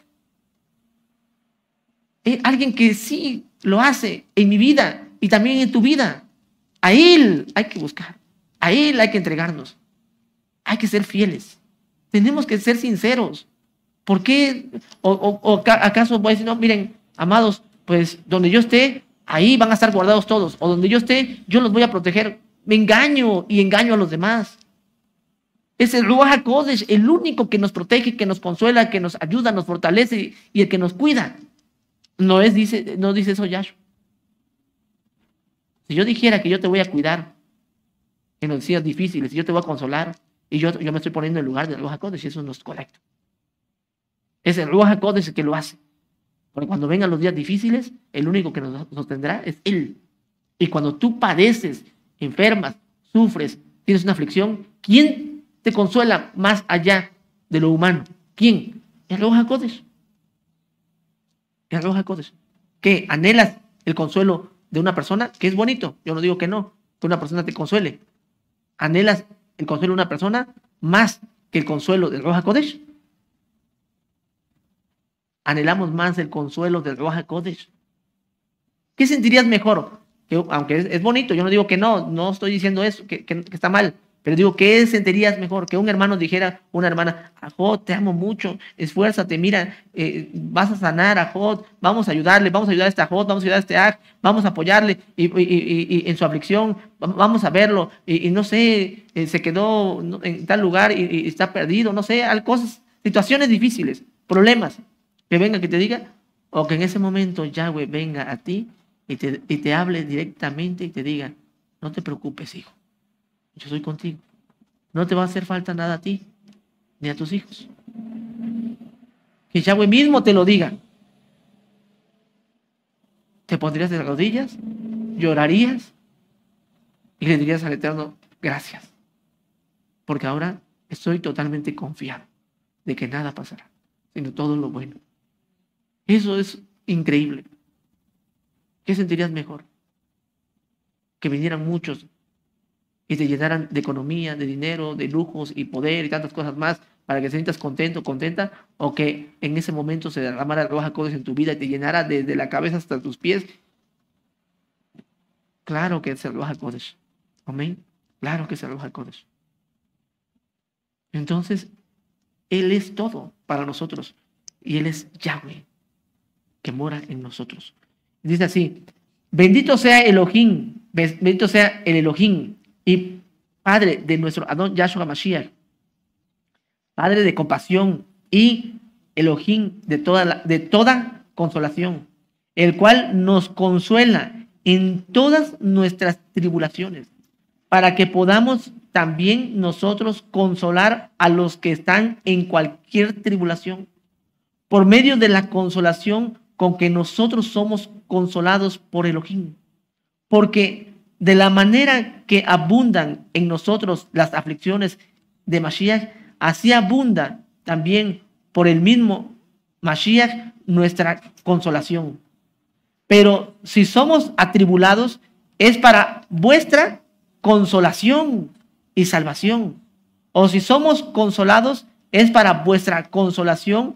alguien que sí lo hace en mi vida y también en tu vida. A Él hay que buscar. A Él hay que entregarnos. Hay que ser fieles. Tenemos que ser sinceros. ¿Por qué? o acaso voy a decir, no, miren, amados, pues donde yo esté, ahí van a estar guardados todos. O donde yo esté, yo los voy a proteger. Me engaño y engaño a los demás. Es el Ruach Kodesh, el único que nos protege, que nos consuela, que nos ayuda, nos fortalece y el que nos cuida. No, es, dice, no dice eso Yahshua. Si yo dijera que yo te voy a cuidar en los días difíciles, yo te voy a consolar, y yo, yo me estoy poniendo en lugar del Ruach Kodesh. y eso no es correcto. Es el Ruach Kodesh el que lo hace. Porque cuando vengan los días difíciles, el único que nos tendrá es Él. Y cuando tú padeces, enfermas, sufres, tienes una aflicción, ¿quién te consuela más allá de lo humano? ¿Quién? El Roja Codes. El Roja ¿Qué? ¿Anhelas el consuelo de una persona? Que es bonito. Yo no digo que no, que una persona te consuele. ¿Anhelas el consuelo de una persona más que el consuelo del Roja Kodesh? Anhelamos más el consuelo del Roja Kodesh. ¿Qué sentirías mejor? Que, aunque es, bonito, yo no digo que no, no estoy diciendo eso, que está mal, pero digo, ¿qué sentirías mejor? Que un hermano dijera a una hermana, Ajot, te amo mucho, esfuérzate, mira, eh, vas a sanar a Ajot, vamos a ayudarle, vamos a ayudar a este Ajot, vamos a ayudar a este Aj, vamos a apoyarle y, en su aflicción, vamos a verlo, y, no sé, eh, se quedó en tal lugar y, está perdido, no sé, hay cosas, situaciones difíciles, problemas, que venga, que te diga, o que en ese momento Yahweh venga a ti y te, y te hable directamente y te diga, no te preocupes, hijo yo soy contigo. No te va a hacer falta nada a ti, ni a tus hijos. Que Yahweh mismo te lo diga. Te pondrías de rodillas, llorarías y le dirías al Eterno, gracias. Porque ahora estoy totalmente confiado de que nada pasará, sino todo lo bueno. Eso es increíble. ¿Qué sentirías mejor? Que vinieran muchos y te llenaran de economía, de dinero, de lujos y poder y tantas cosas más para que te sientas contento, contenta, o que en ese momento se derramara roja cosas en tu vida y te llenara desde la cabeza hasta tus pies. Claro que se el Ruach HaKodesh. Amén. Claro que se el Ruach HaKodesh. Entonces, Él es todo para nosotros. Y Él es Yahweh, que mora en nosotros. Dice así, bendito sea Elohim, bendito sea el Elohim, y Padre de nuestro Adón Yahshua Mashiach, Padre de compasión y Elohim de toda, de toda consolación, el cual nos consuela en todas nuestras tribulaciones, para que podamos también nosotros consolar a los que están en cualquier tribulación, por medio de la consolación con que nosotros somos consolados por Elohim. Porque de la manera que abundan en nosotros las aflicciones de Mashiach, así abunda también por el mismo Mashiach nuestra consolación. Pero si somos atribulados, es para vuestra consolación y salvación. O si somos consolados, es para vuestra consolación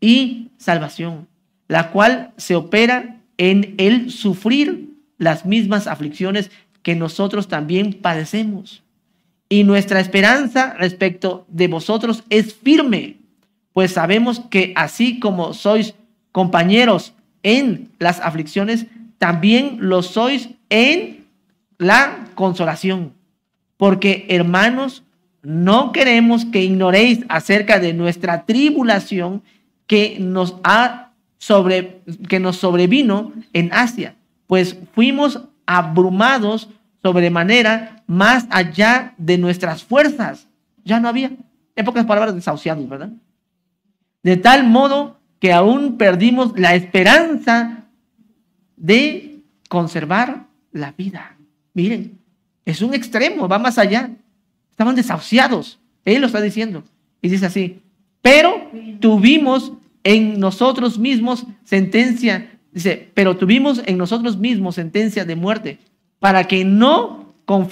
y salvación, la cual se opera en el sufrir las mismas aflicciones que nosotros también padecemos. Y nuestra esperanza respecto de vosotros es firme, pues sabemos que así como sois compañeros en las aflicciones, también lo sois en la consolación. Porque hermanos, no queremos que ignoréis acerca de nuestra tribulación que nos ha sobre que nos sobrevino en Asia pues fuimos abrumados sobremanera más allá de nuestras fuerzas. Ya no había, en pocas palabras, desahuciados, ¿verdad? De tal modo que aún perdimos la esperanza de conservar la vida. Miren, es un extremo, va más allá. Estaban desahuciados, él lo está diciendo. Y dice así, pero tuvimos en nosotros mismos sentencia Dice, pero tuvimos en nosotros mismos sentencia de muerte para que no no,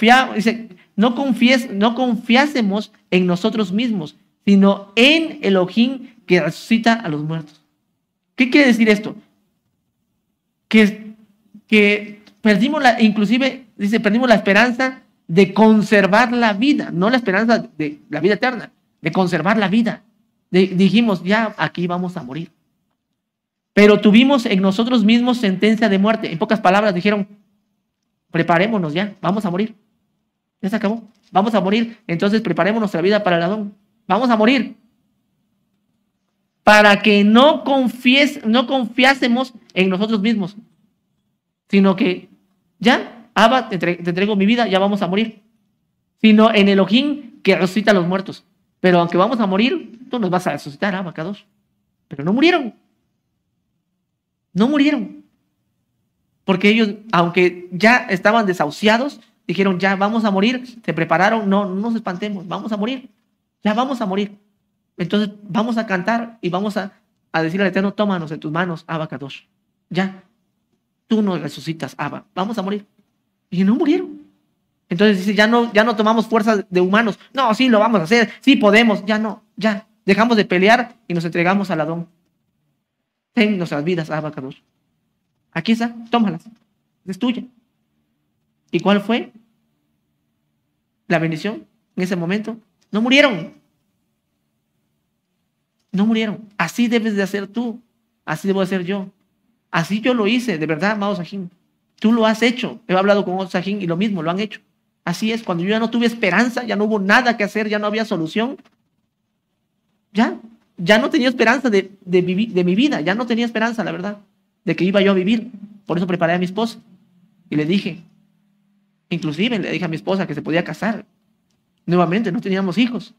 no confiásemos en nosotros mismos, sino en el ojín que resucita a los muertos. ¿Qué quiere decir esto? Que, que perdimos la, inclusive, dice, perdimos la esperanza de conservar la vida, no la esperanza de la vida eterna, de conservar la vida. dijimos, ya aquí vamos a morir. Pero tuvimos en nosotros mismos sentencia de muerte. En pocas palabras dijeron, preparémonos ya, vamos a morir. Ya se acabó, vamos a morir. Entonces preparemos nuestra vida para el Adón. Vamos a morir. Para que no, confies, no confiásemos en nosotros mismos, sino que ya, Abba, te, entrego mi vida, ya vamos a morir. Sino en Elohim que resucita a los muertos. Pero aunque vamos a morir, tú nos vas a resucitar, Abba, cada dos. Pero no murieron no murieron. Porque ellos, aunque ya estaban desahuciados, dijeron, ya vamos a morir, se prepararon, no, nos espantemos, vamos a morir, ya vamos a morir. Entonces vamos a cantar y vamos a, a al Eterno, tómanos en tus manos, Kadosh, Ya, tú nos resucitas, Abba, vamos a morir. Y no murieron. Entonces dice, ya no, ya no tomamos fuerzas de humanos. No, sí, lo vamos a hacer, sí podemos, ya no, ya. Dejamos de pelear y nos entregamos al Adón en nuestras vidas, Abba ah, Aquí está, tómalas, es tuya. ¿Y cuál fue la bendición en ese momento? No murieron. No murieron. Así debes de hacer tú. Así debo de hacer yo. Así yo lo hice, de verdad, amado Sajín. Tú lo has hecho. He hablado con otros y lo mismo, lo han hecho. Así es, cuando yo ya no tuve esperanza, ya no hubo nada que hacer, ya no había solución. Ya, ya no tenía esperanza de, de, de mi vida, ya no tenía esperanza, la verdad, de que iba yo a vivir. Por eso preparé a mi esposa y le dije, inclusive le dije a mi esposa que se podía casar. Nuevamente, no teníamos hijos.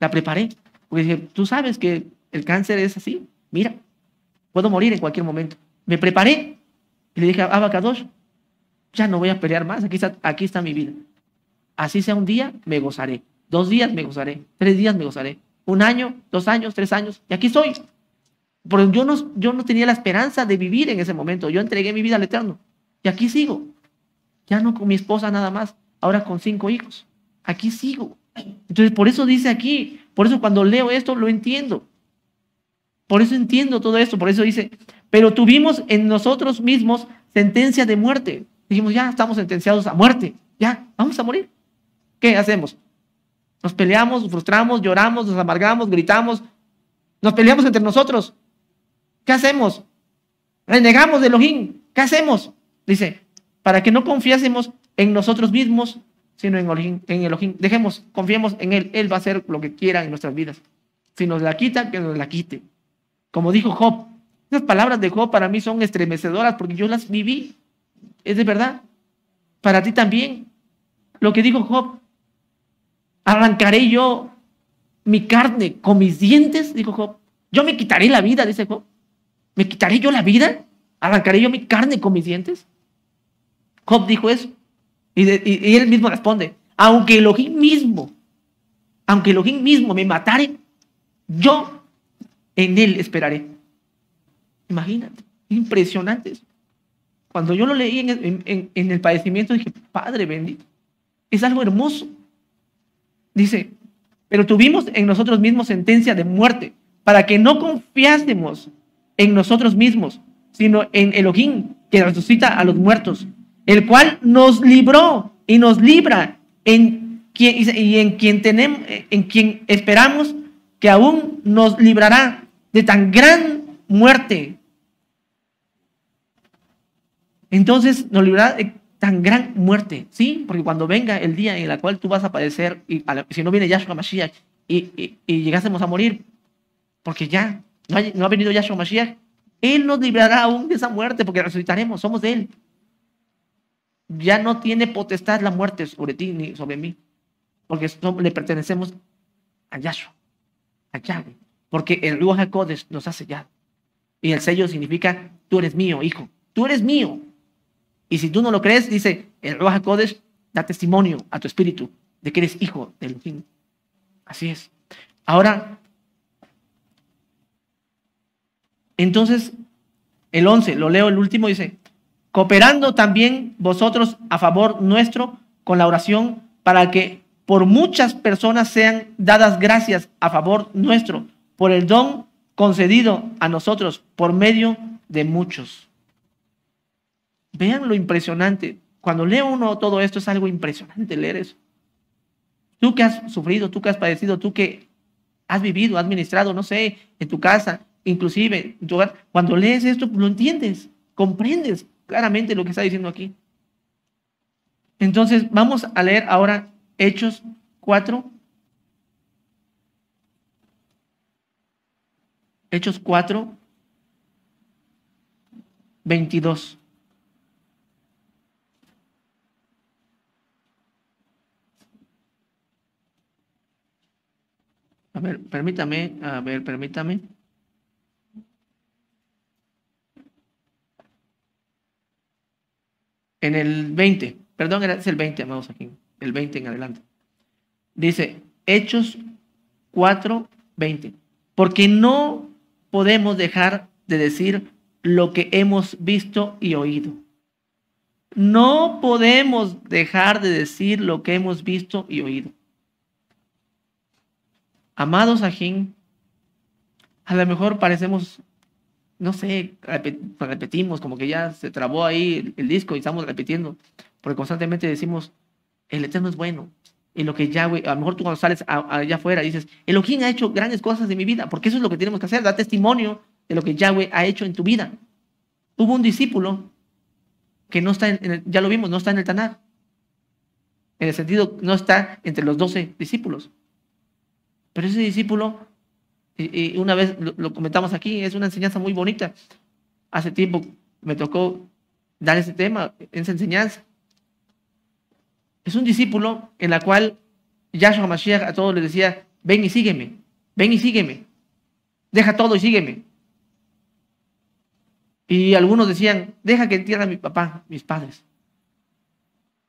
La preparé, porque dije, tú sabes que el cáncer es así, mira, puedo morir en cualquier momento. Me preparé y le dije a ya no voy a pelear más, aquí está mi vida. Así sea un día, me gozaré. Dos días me gozaré, tres días me gozaré, un año, dos años, tres años, y aquí soy. Porque yo no, yo no tenía la esperanza de vivir en ese momento. Yo entregué mi vida al Eterno. Y aquí sigo. Ya no con mi esposa nada más, ahora con cinco hijos. Aquí sigo. Entonces, por eso dice aquí, por eso cuando leo esto lo entiendo. Por eso entiendo todo esto, por eso dice, pero tuvimos en nosotros mismos sentencia de muerte. Dijimos, ya estamos sentenciados a muerte, ya, vamos a morir. ¿Qué hacemos? Nos peleamos, frustramos, lloramos, nos amargamos, gritamos, nos peleamos entre nosotros. ¿Qué hacemos? Renegamos de Elohim. ¿Qué hacemos? Dice, para que no confiásemos en nosotros mismos, sino en Elohim. En Dejemos, confiemos en Él. Él va a hacer lo que quiera en nuestras vidas. Si nos la quita, que nos la quite. Como dijo Job, esas palabras de Job para mí son estremecedoras porque yo las viví. Es de verdad. Para ti también. Lo que dijo Job, arrancaré yo mi carne con mis dientes, dijo Job. Yo me quitaré la vida, dice Job. ¿Me quitaré yo la vida? ¿Arrancaré yo mi carne con mis dientes? Job dijo eso. Y, él mismo responde, aunque Elohim mismo, aunque Elohim mismo me matare, yo en él esperaré. Imagínate, impresionante eso. Cuando yo lo leí en el padecimiento dije, Padre bendito, es algo hermoso. Dice, pero tuvimos en nosotros mismos sentencia de muerte, para que no confiásemos en nosotros mismos, sino en Elohim, que resucita a los muertos, el cual nos libró y nos libra en y en quien, tenemos, en quien esperamos que aún nos librará de tan gran muerte. Entonces nos librará eh, tan gran muerte, ¿sí? Porque cuando venga el día en el cual tú vas a padecer, y si no viene Yahshua Mashiach y, llegásemos a morir, porque ya no, ha venido Yahshua Mashiach, Él nos librará aún de esa muerte, porque resucitaremos, somos de Él. Ya no tiene potestad la muerte sobre ti ni sobre mí, porque le pertenecemos a Yahshua, a Yahweh, porque el Ruach HaKodesh nos ha sellado. Y el sello significa, tú eres mío, hijo, tú eres mío, y si tú no lo crees, dice el Roja Kodesh, da testimonio a tu espíritu de que eres hijo del fin. Así es. Ahora, entonces, el 11, lo leo el último, dice, cooperando también vosotros a favor nuestro con la oración para que por muchas personas sean dadas gracias a favor nuestro por el don concedido a nosotros por medio de muchos. Vean lo impresionante. Cuando lee uno todo esto es algo impresionante leer eso. Tú que has sufrido, tú que has padecido, tú que has vivido, has administrado, no sé, en tu casa, inclusive en tu hogar, cuando lees esto lo entiendes, comprendes claramente lo que está diciendo aquí. Entonces vamos a leer ahora Hechos 4. Hechos 4, 22. A ver, permítame, a ver, permítame. En el 20, perdón, es el 20, amados aquí, el 20 en adelante. Dice, Hechos 4, 20. Porque no podemos dejar de decir lo que hemos visto y oído. No podemos dejar de decir lo que hemos visto y oído a Sajín, a lo mejor parecemos, no sé, repetimos, como que ya se trabó ahí el, disco y estamos repitiendo, porque constantemente decimos, el Eterno es bueno. Y lo que Yahweh, a lo mejor tú cuando sales allá afuera dices, Elohim ha hecho grandes cosas de mi vida, porque eso es lo que tenemos que hacer, da testimonio de lo que Yahweh ha hecho en tu vida. Hubo un discípulo que no está, ya lo vimos, no está en el Tanar. En el sentido, no está entre los doce discípulos. Pero ese discípulo, y, una vez lo, comentamos aquí, es una enseñanza muy bonita. Hace tiempo me tocó dar ese tema, esa enseñanza. Es un discípulo en la cual Yahshua Mashiach a todos les decía, ven y sígueme, ven y sígueme, deja todo y sígueme. Y algunos decían, deja que entierre a mi papá, mis padres.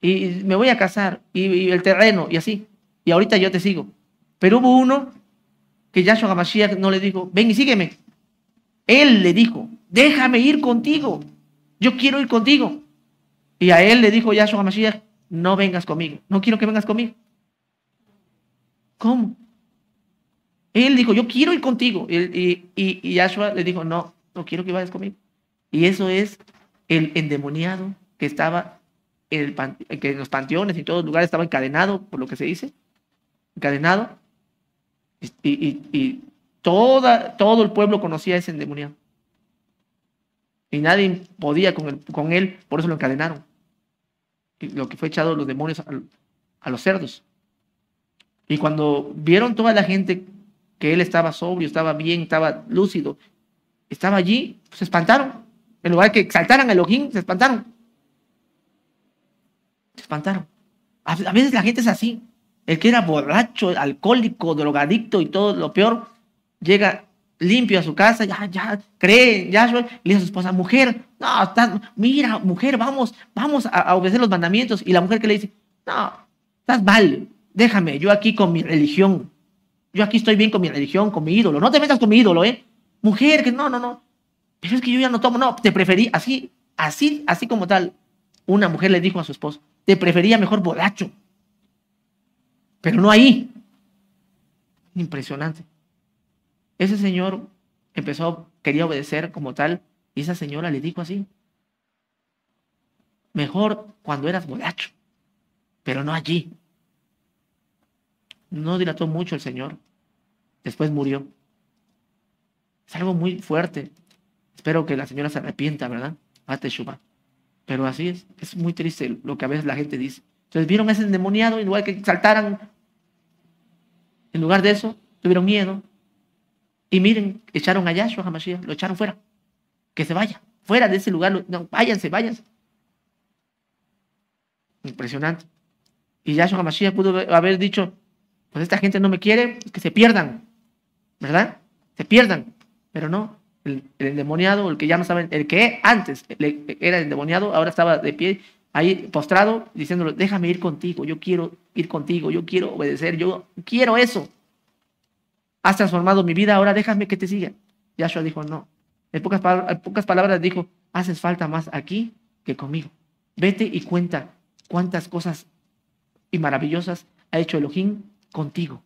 Y me voy a casar, y el terreno, y así. Y ahorita yo te sigo. Pero hubo uno que Yahshua HaMashiach no le dijo, ven y sígueme. Él le dijo, déjame ir contigo. Yo quiero ir contigo. Y a él le dijo Yahshua HaMashiach, no vengas conmigo. No quiero que vengas conmigo. ¿Cómo? Él dijo, yo quiero ir contigo. Y, y, le dijo, no, no quiero que vayas conmigo. Y eso es el endemoniado que estaba en, el que en los panteones y en todos los lugares estaba encadenado, por lo que se dice, encadenado, y, toda, todo el pueblo conocía a ese endemoniado. Y nadie podía con, él, por eso lo encadenaron. lo que fue echado los demonios a, los cerdos. Y cuando vieron toda la gente que él estaba sobrio, estaba bien, estaba lúcido, estaba allí, pues, se espantaron. En lugar de que saltaran el ojín, se espantaron. Se espantaron. A, veces la gente es así. El que era borracho, alcohólico, drogadicto y todo lo peor, llega limpio a su casa, ya, ya, cree, ya, le dice a su esposa, mujer, no, mira, mujer, vamos, vamos a, obedecer los mandamientos. Y la mujer que le dice, no, estás mal, déjame, yo aquí con mi religión, yo aquí estoy bien con mi religión, con mi ídolo, no te metas con mi ídolo, ¿eh? Mujer, que no, no, no, pero es que yo ya no tomo, no, te preferí, así, así, así como tal, una mujer le dijo a su esposo, te prefería mejor borracho, pero no ahí. Impresionante. Ese señor empezó, quería obedecer como tal, y esa señora le dijo así, mejor cuando eras borracho, pero no allí. No dilató mucho el señor, después murió. Es algo muy fuerte. Espero que la señora se arrepienta, ¿verdad? Ate Pero así es, es muy triste lo que a veces la gente dice. Entonces vieron a ese endemoniado, igual que saltaran en lugar de eso, tuvieron miedo. Y miren, echaron a Yahshua Hamashiach, lo echaron fuera. Que se vaya, fuera de ese lugar. No, váyanse, váyanse. Impresionante. Y Yahshua Hamashiach pudo haber dicho, pues esta gente no me quiere, pues que se pierdan. ¿Verdad? Se pierdan. Pero no, el, endemoniado, el que ya no saben, el que antes era endemoniado, ahora estaba de pie, ahí postrado, diciéndolo, déjame ir contigo, yo quiero ir contigo, yo quiero obedecer, yo quiero eso. Has transformado mi vida, ahora déjame que te siga. Yahshua dijo, no. En pocas, en pocas palabras dijo, haces falta más aquí que conmigo. Vete y cuenta cuántas cosas y maravillosas ha hecho Elohim contigo.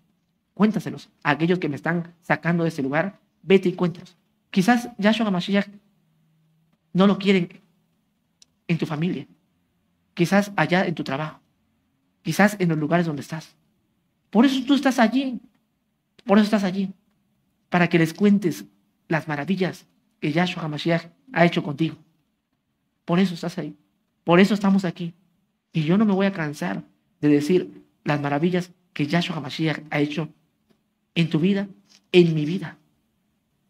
Cuéntaselos a aquellos que me están sacando de ese lugar. Vete y cuéntanos. Quizás Yahshua Mashiach no lo quieren en tu familia. Quizás allá en tu trabajo quizás en los lugares donde estás. Por eso tú estás allí, por eso estás allí, para que les cuentes las maravillas que Yahshua HaMashiach ha hecho contigo. Por eso estás ahí, por eso estamos aquí. Y yo no me voy a cansar de decir las maravillas que Yahshua HaMashiach ha hecho en tu vida, en mi vida,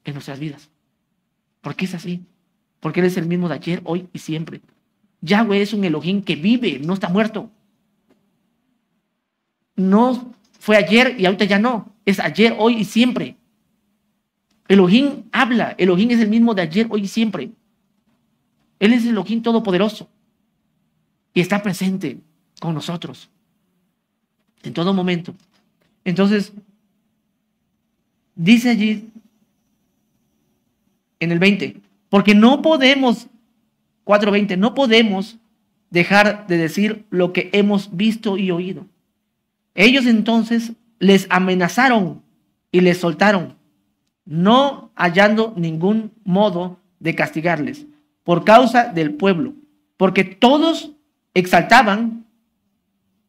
en nuestras vidas. Porque es así, porque Él es el mismo de ayer, hoy y siempre. Yahweh es un Elohim que vive, no está muerto no fue ayer y ahorita ya no, es ayer, hoy y siempre. Elohim habla, Elohim es el mismo de ayer, hoy y siempre. Él es el Elohim todopoderoso y está presente con nosotros en todo momento. Entonces, dice allí en el 20, porque no podemos, 4.20, no podemos dejar de decir lo que hemos visto y oído. Ellos entonces les amenazaron y les soltaron, no hallando ningún modo de castigarles por causa del pueblo, porque todos exaltaban,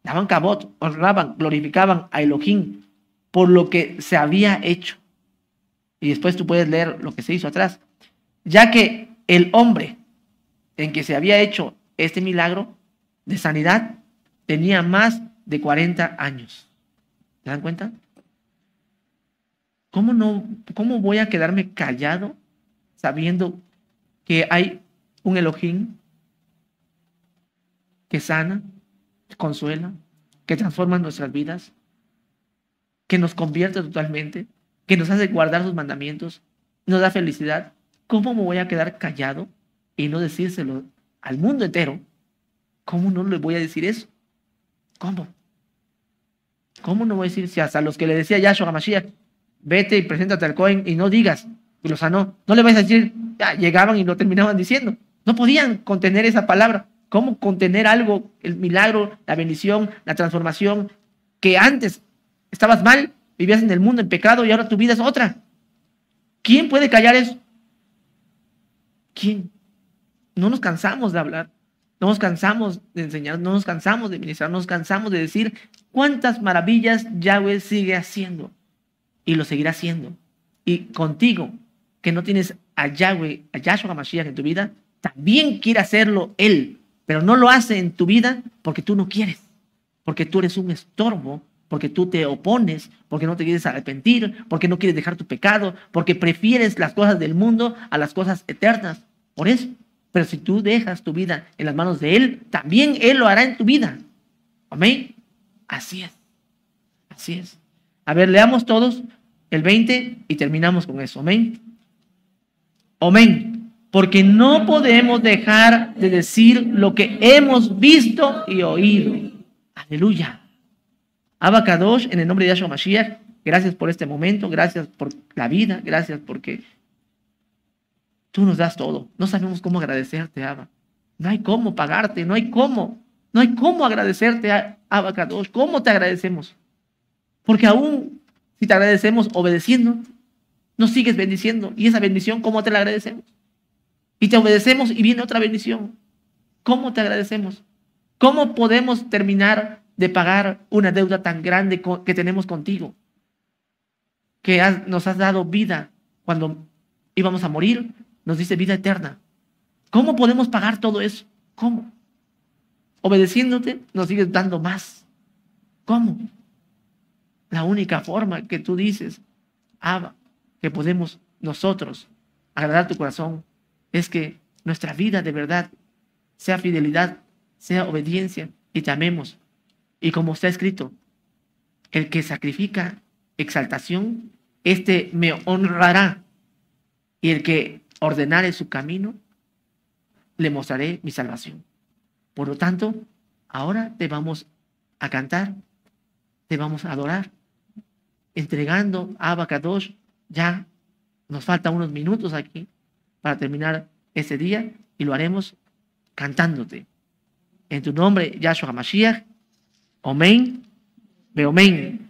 daban cabot, honraban, glorificaban a Elohim por lo que se había hecho. Y después tú puedes leer lo que se hizo atrás. Ya que el hombre en que se había hecho este milagro de sanidad tenía más de 40 años. ¿Se dan cuenta? ¿Cómo, no, ¿Cómo voy a quedarme callado sabiendo que hay un Elohim que sana, consuela, que transforma nuestras vidas, que nos convierte totalmente, que nos hace guardar sus mandamientos, nos da felicidad? ¿Cómo me voy a quedar callado y no decírselo al mundo entero? ¿Cómo no le voy a decir eso? ¿Cómo? ¿Cómo no voy a decir si hasta los que le decía Yahshua Mashiach, vete y preséntate al Cohen y no digas y lo sanó? No le vais a decir, ya, llegaban y lo terminaban diciendo. No podían contener esa palabra. ¿Cómo contener algo, el milagro, la bendición, la transformación, que antes estabas mal, vivías en el mundo en pecado y ahora tu vida es otra? ¿Quién puede callar eso? ¿Quién? No nos cansamos de hablar. No nos cansamos de enseñar, no nos cansamos de ministrar, no nos cansamos de decir cuántas maravillas Yahweh sigue haciendo y lo seguirá haciendo. Y contigo, que no tienes a Yahweh, a Yahshua Mashiach en tu vida, también quiere hacerlo Él, pero no lo hace en tu vida porque tú no quieres, porque tú eres un estorbo, porque tú te opones, porque no te quieres arrepentir, porque no quieres dejar tu pecado, porque prefieres las cosas del mundo a las cosas eternas. Por eso pero si tú dejas tu vida en las manos de Él, también Él lo hará en tu vida. Amén. Así es. Así es. A ver, leamos todos el 20 y terminamos con eso. Amén. Amén. Porque no podemos dejar de decir lo que hemos visto y oído. Aleluya. Kadosh, en el nombre de Yahshua Mashiach, gracias por este momento, gracias por la vida, gracias porque Tú nos das todo. No sabemos cómo agradecerte, Abba. No hay cómo pagarte, no hay cómo. No hay cómo agradecerte, Abba Kadosh. ¿Cómo te agradecemos? Porque aún si te agradecemos obedeciendo, nos sigues bendiciendo. Y esa bendición, ¿cómo te la agradecemos? Y te obedecemos y viene otra bendición. ¿Cómo te agradecemos? ¿Cómo podemos terminar de pagar una deuda tan grande que tenemos contigo? Que nos has dado vida cuando íbamos a morir, nos dice vida eterna. ¿Cómo podemos pagar todo eso? ¿Cómo? Obedeciéndote, nos sigues dando más. ¿Cómo? La única forma que tú dices, Abba, que podemos nosotros agradar tu corazón, es que nuestra vida de verdad sea fidelidad, sea obediencia y te amemos. Y como está escrito, el que sacrifica exaltación, este me honrará. Y el que ordenaré su camino, le mostraré mi salvación. Por lo tanto, ahora te vamos a cantar, te vamos a adorar, entregando a Abacadosh. Ya nos falta unos minutos aquí para terminar ese día y lo haremos cantándote. En tu nombre, Yahshua Mashiach. Amén. amén.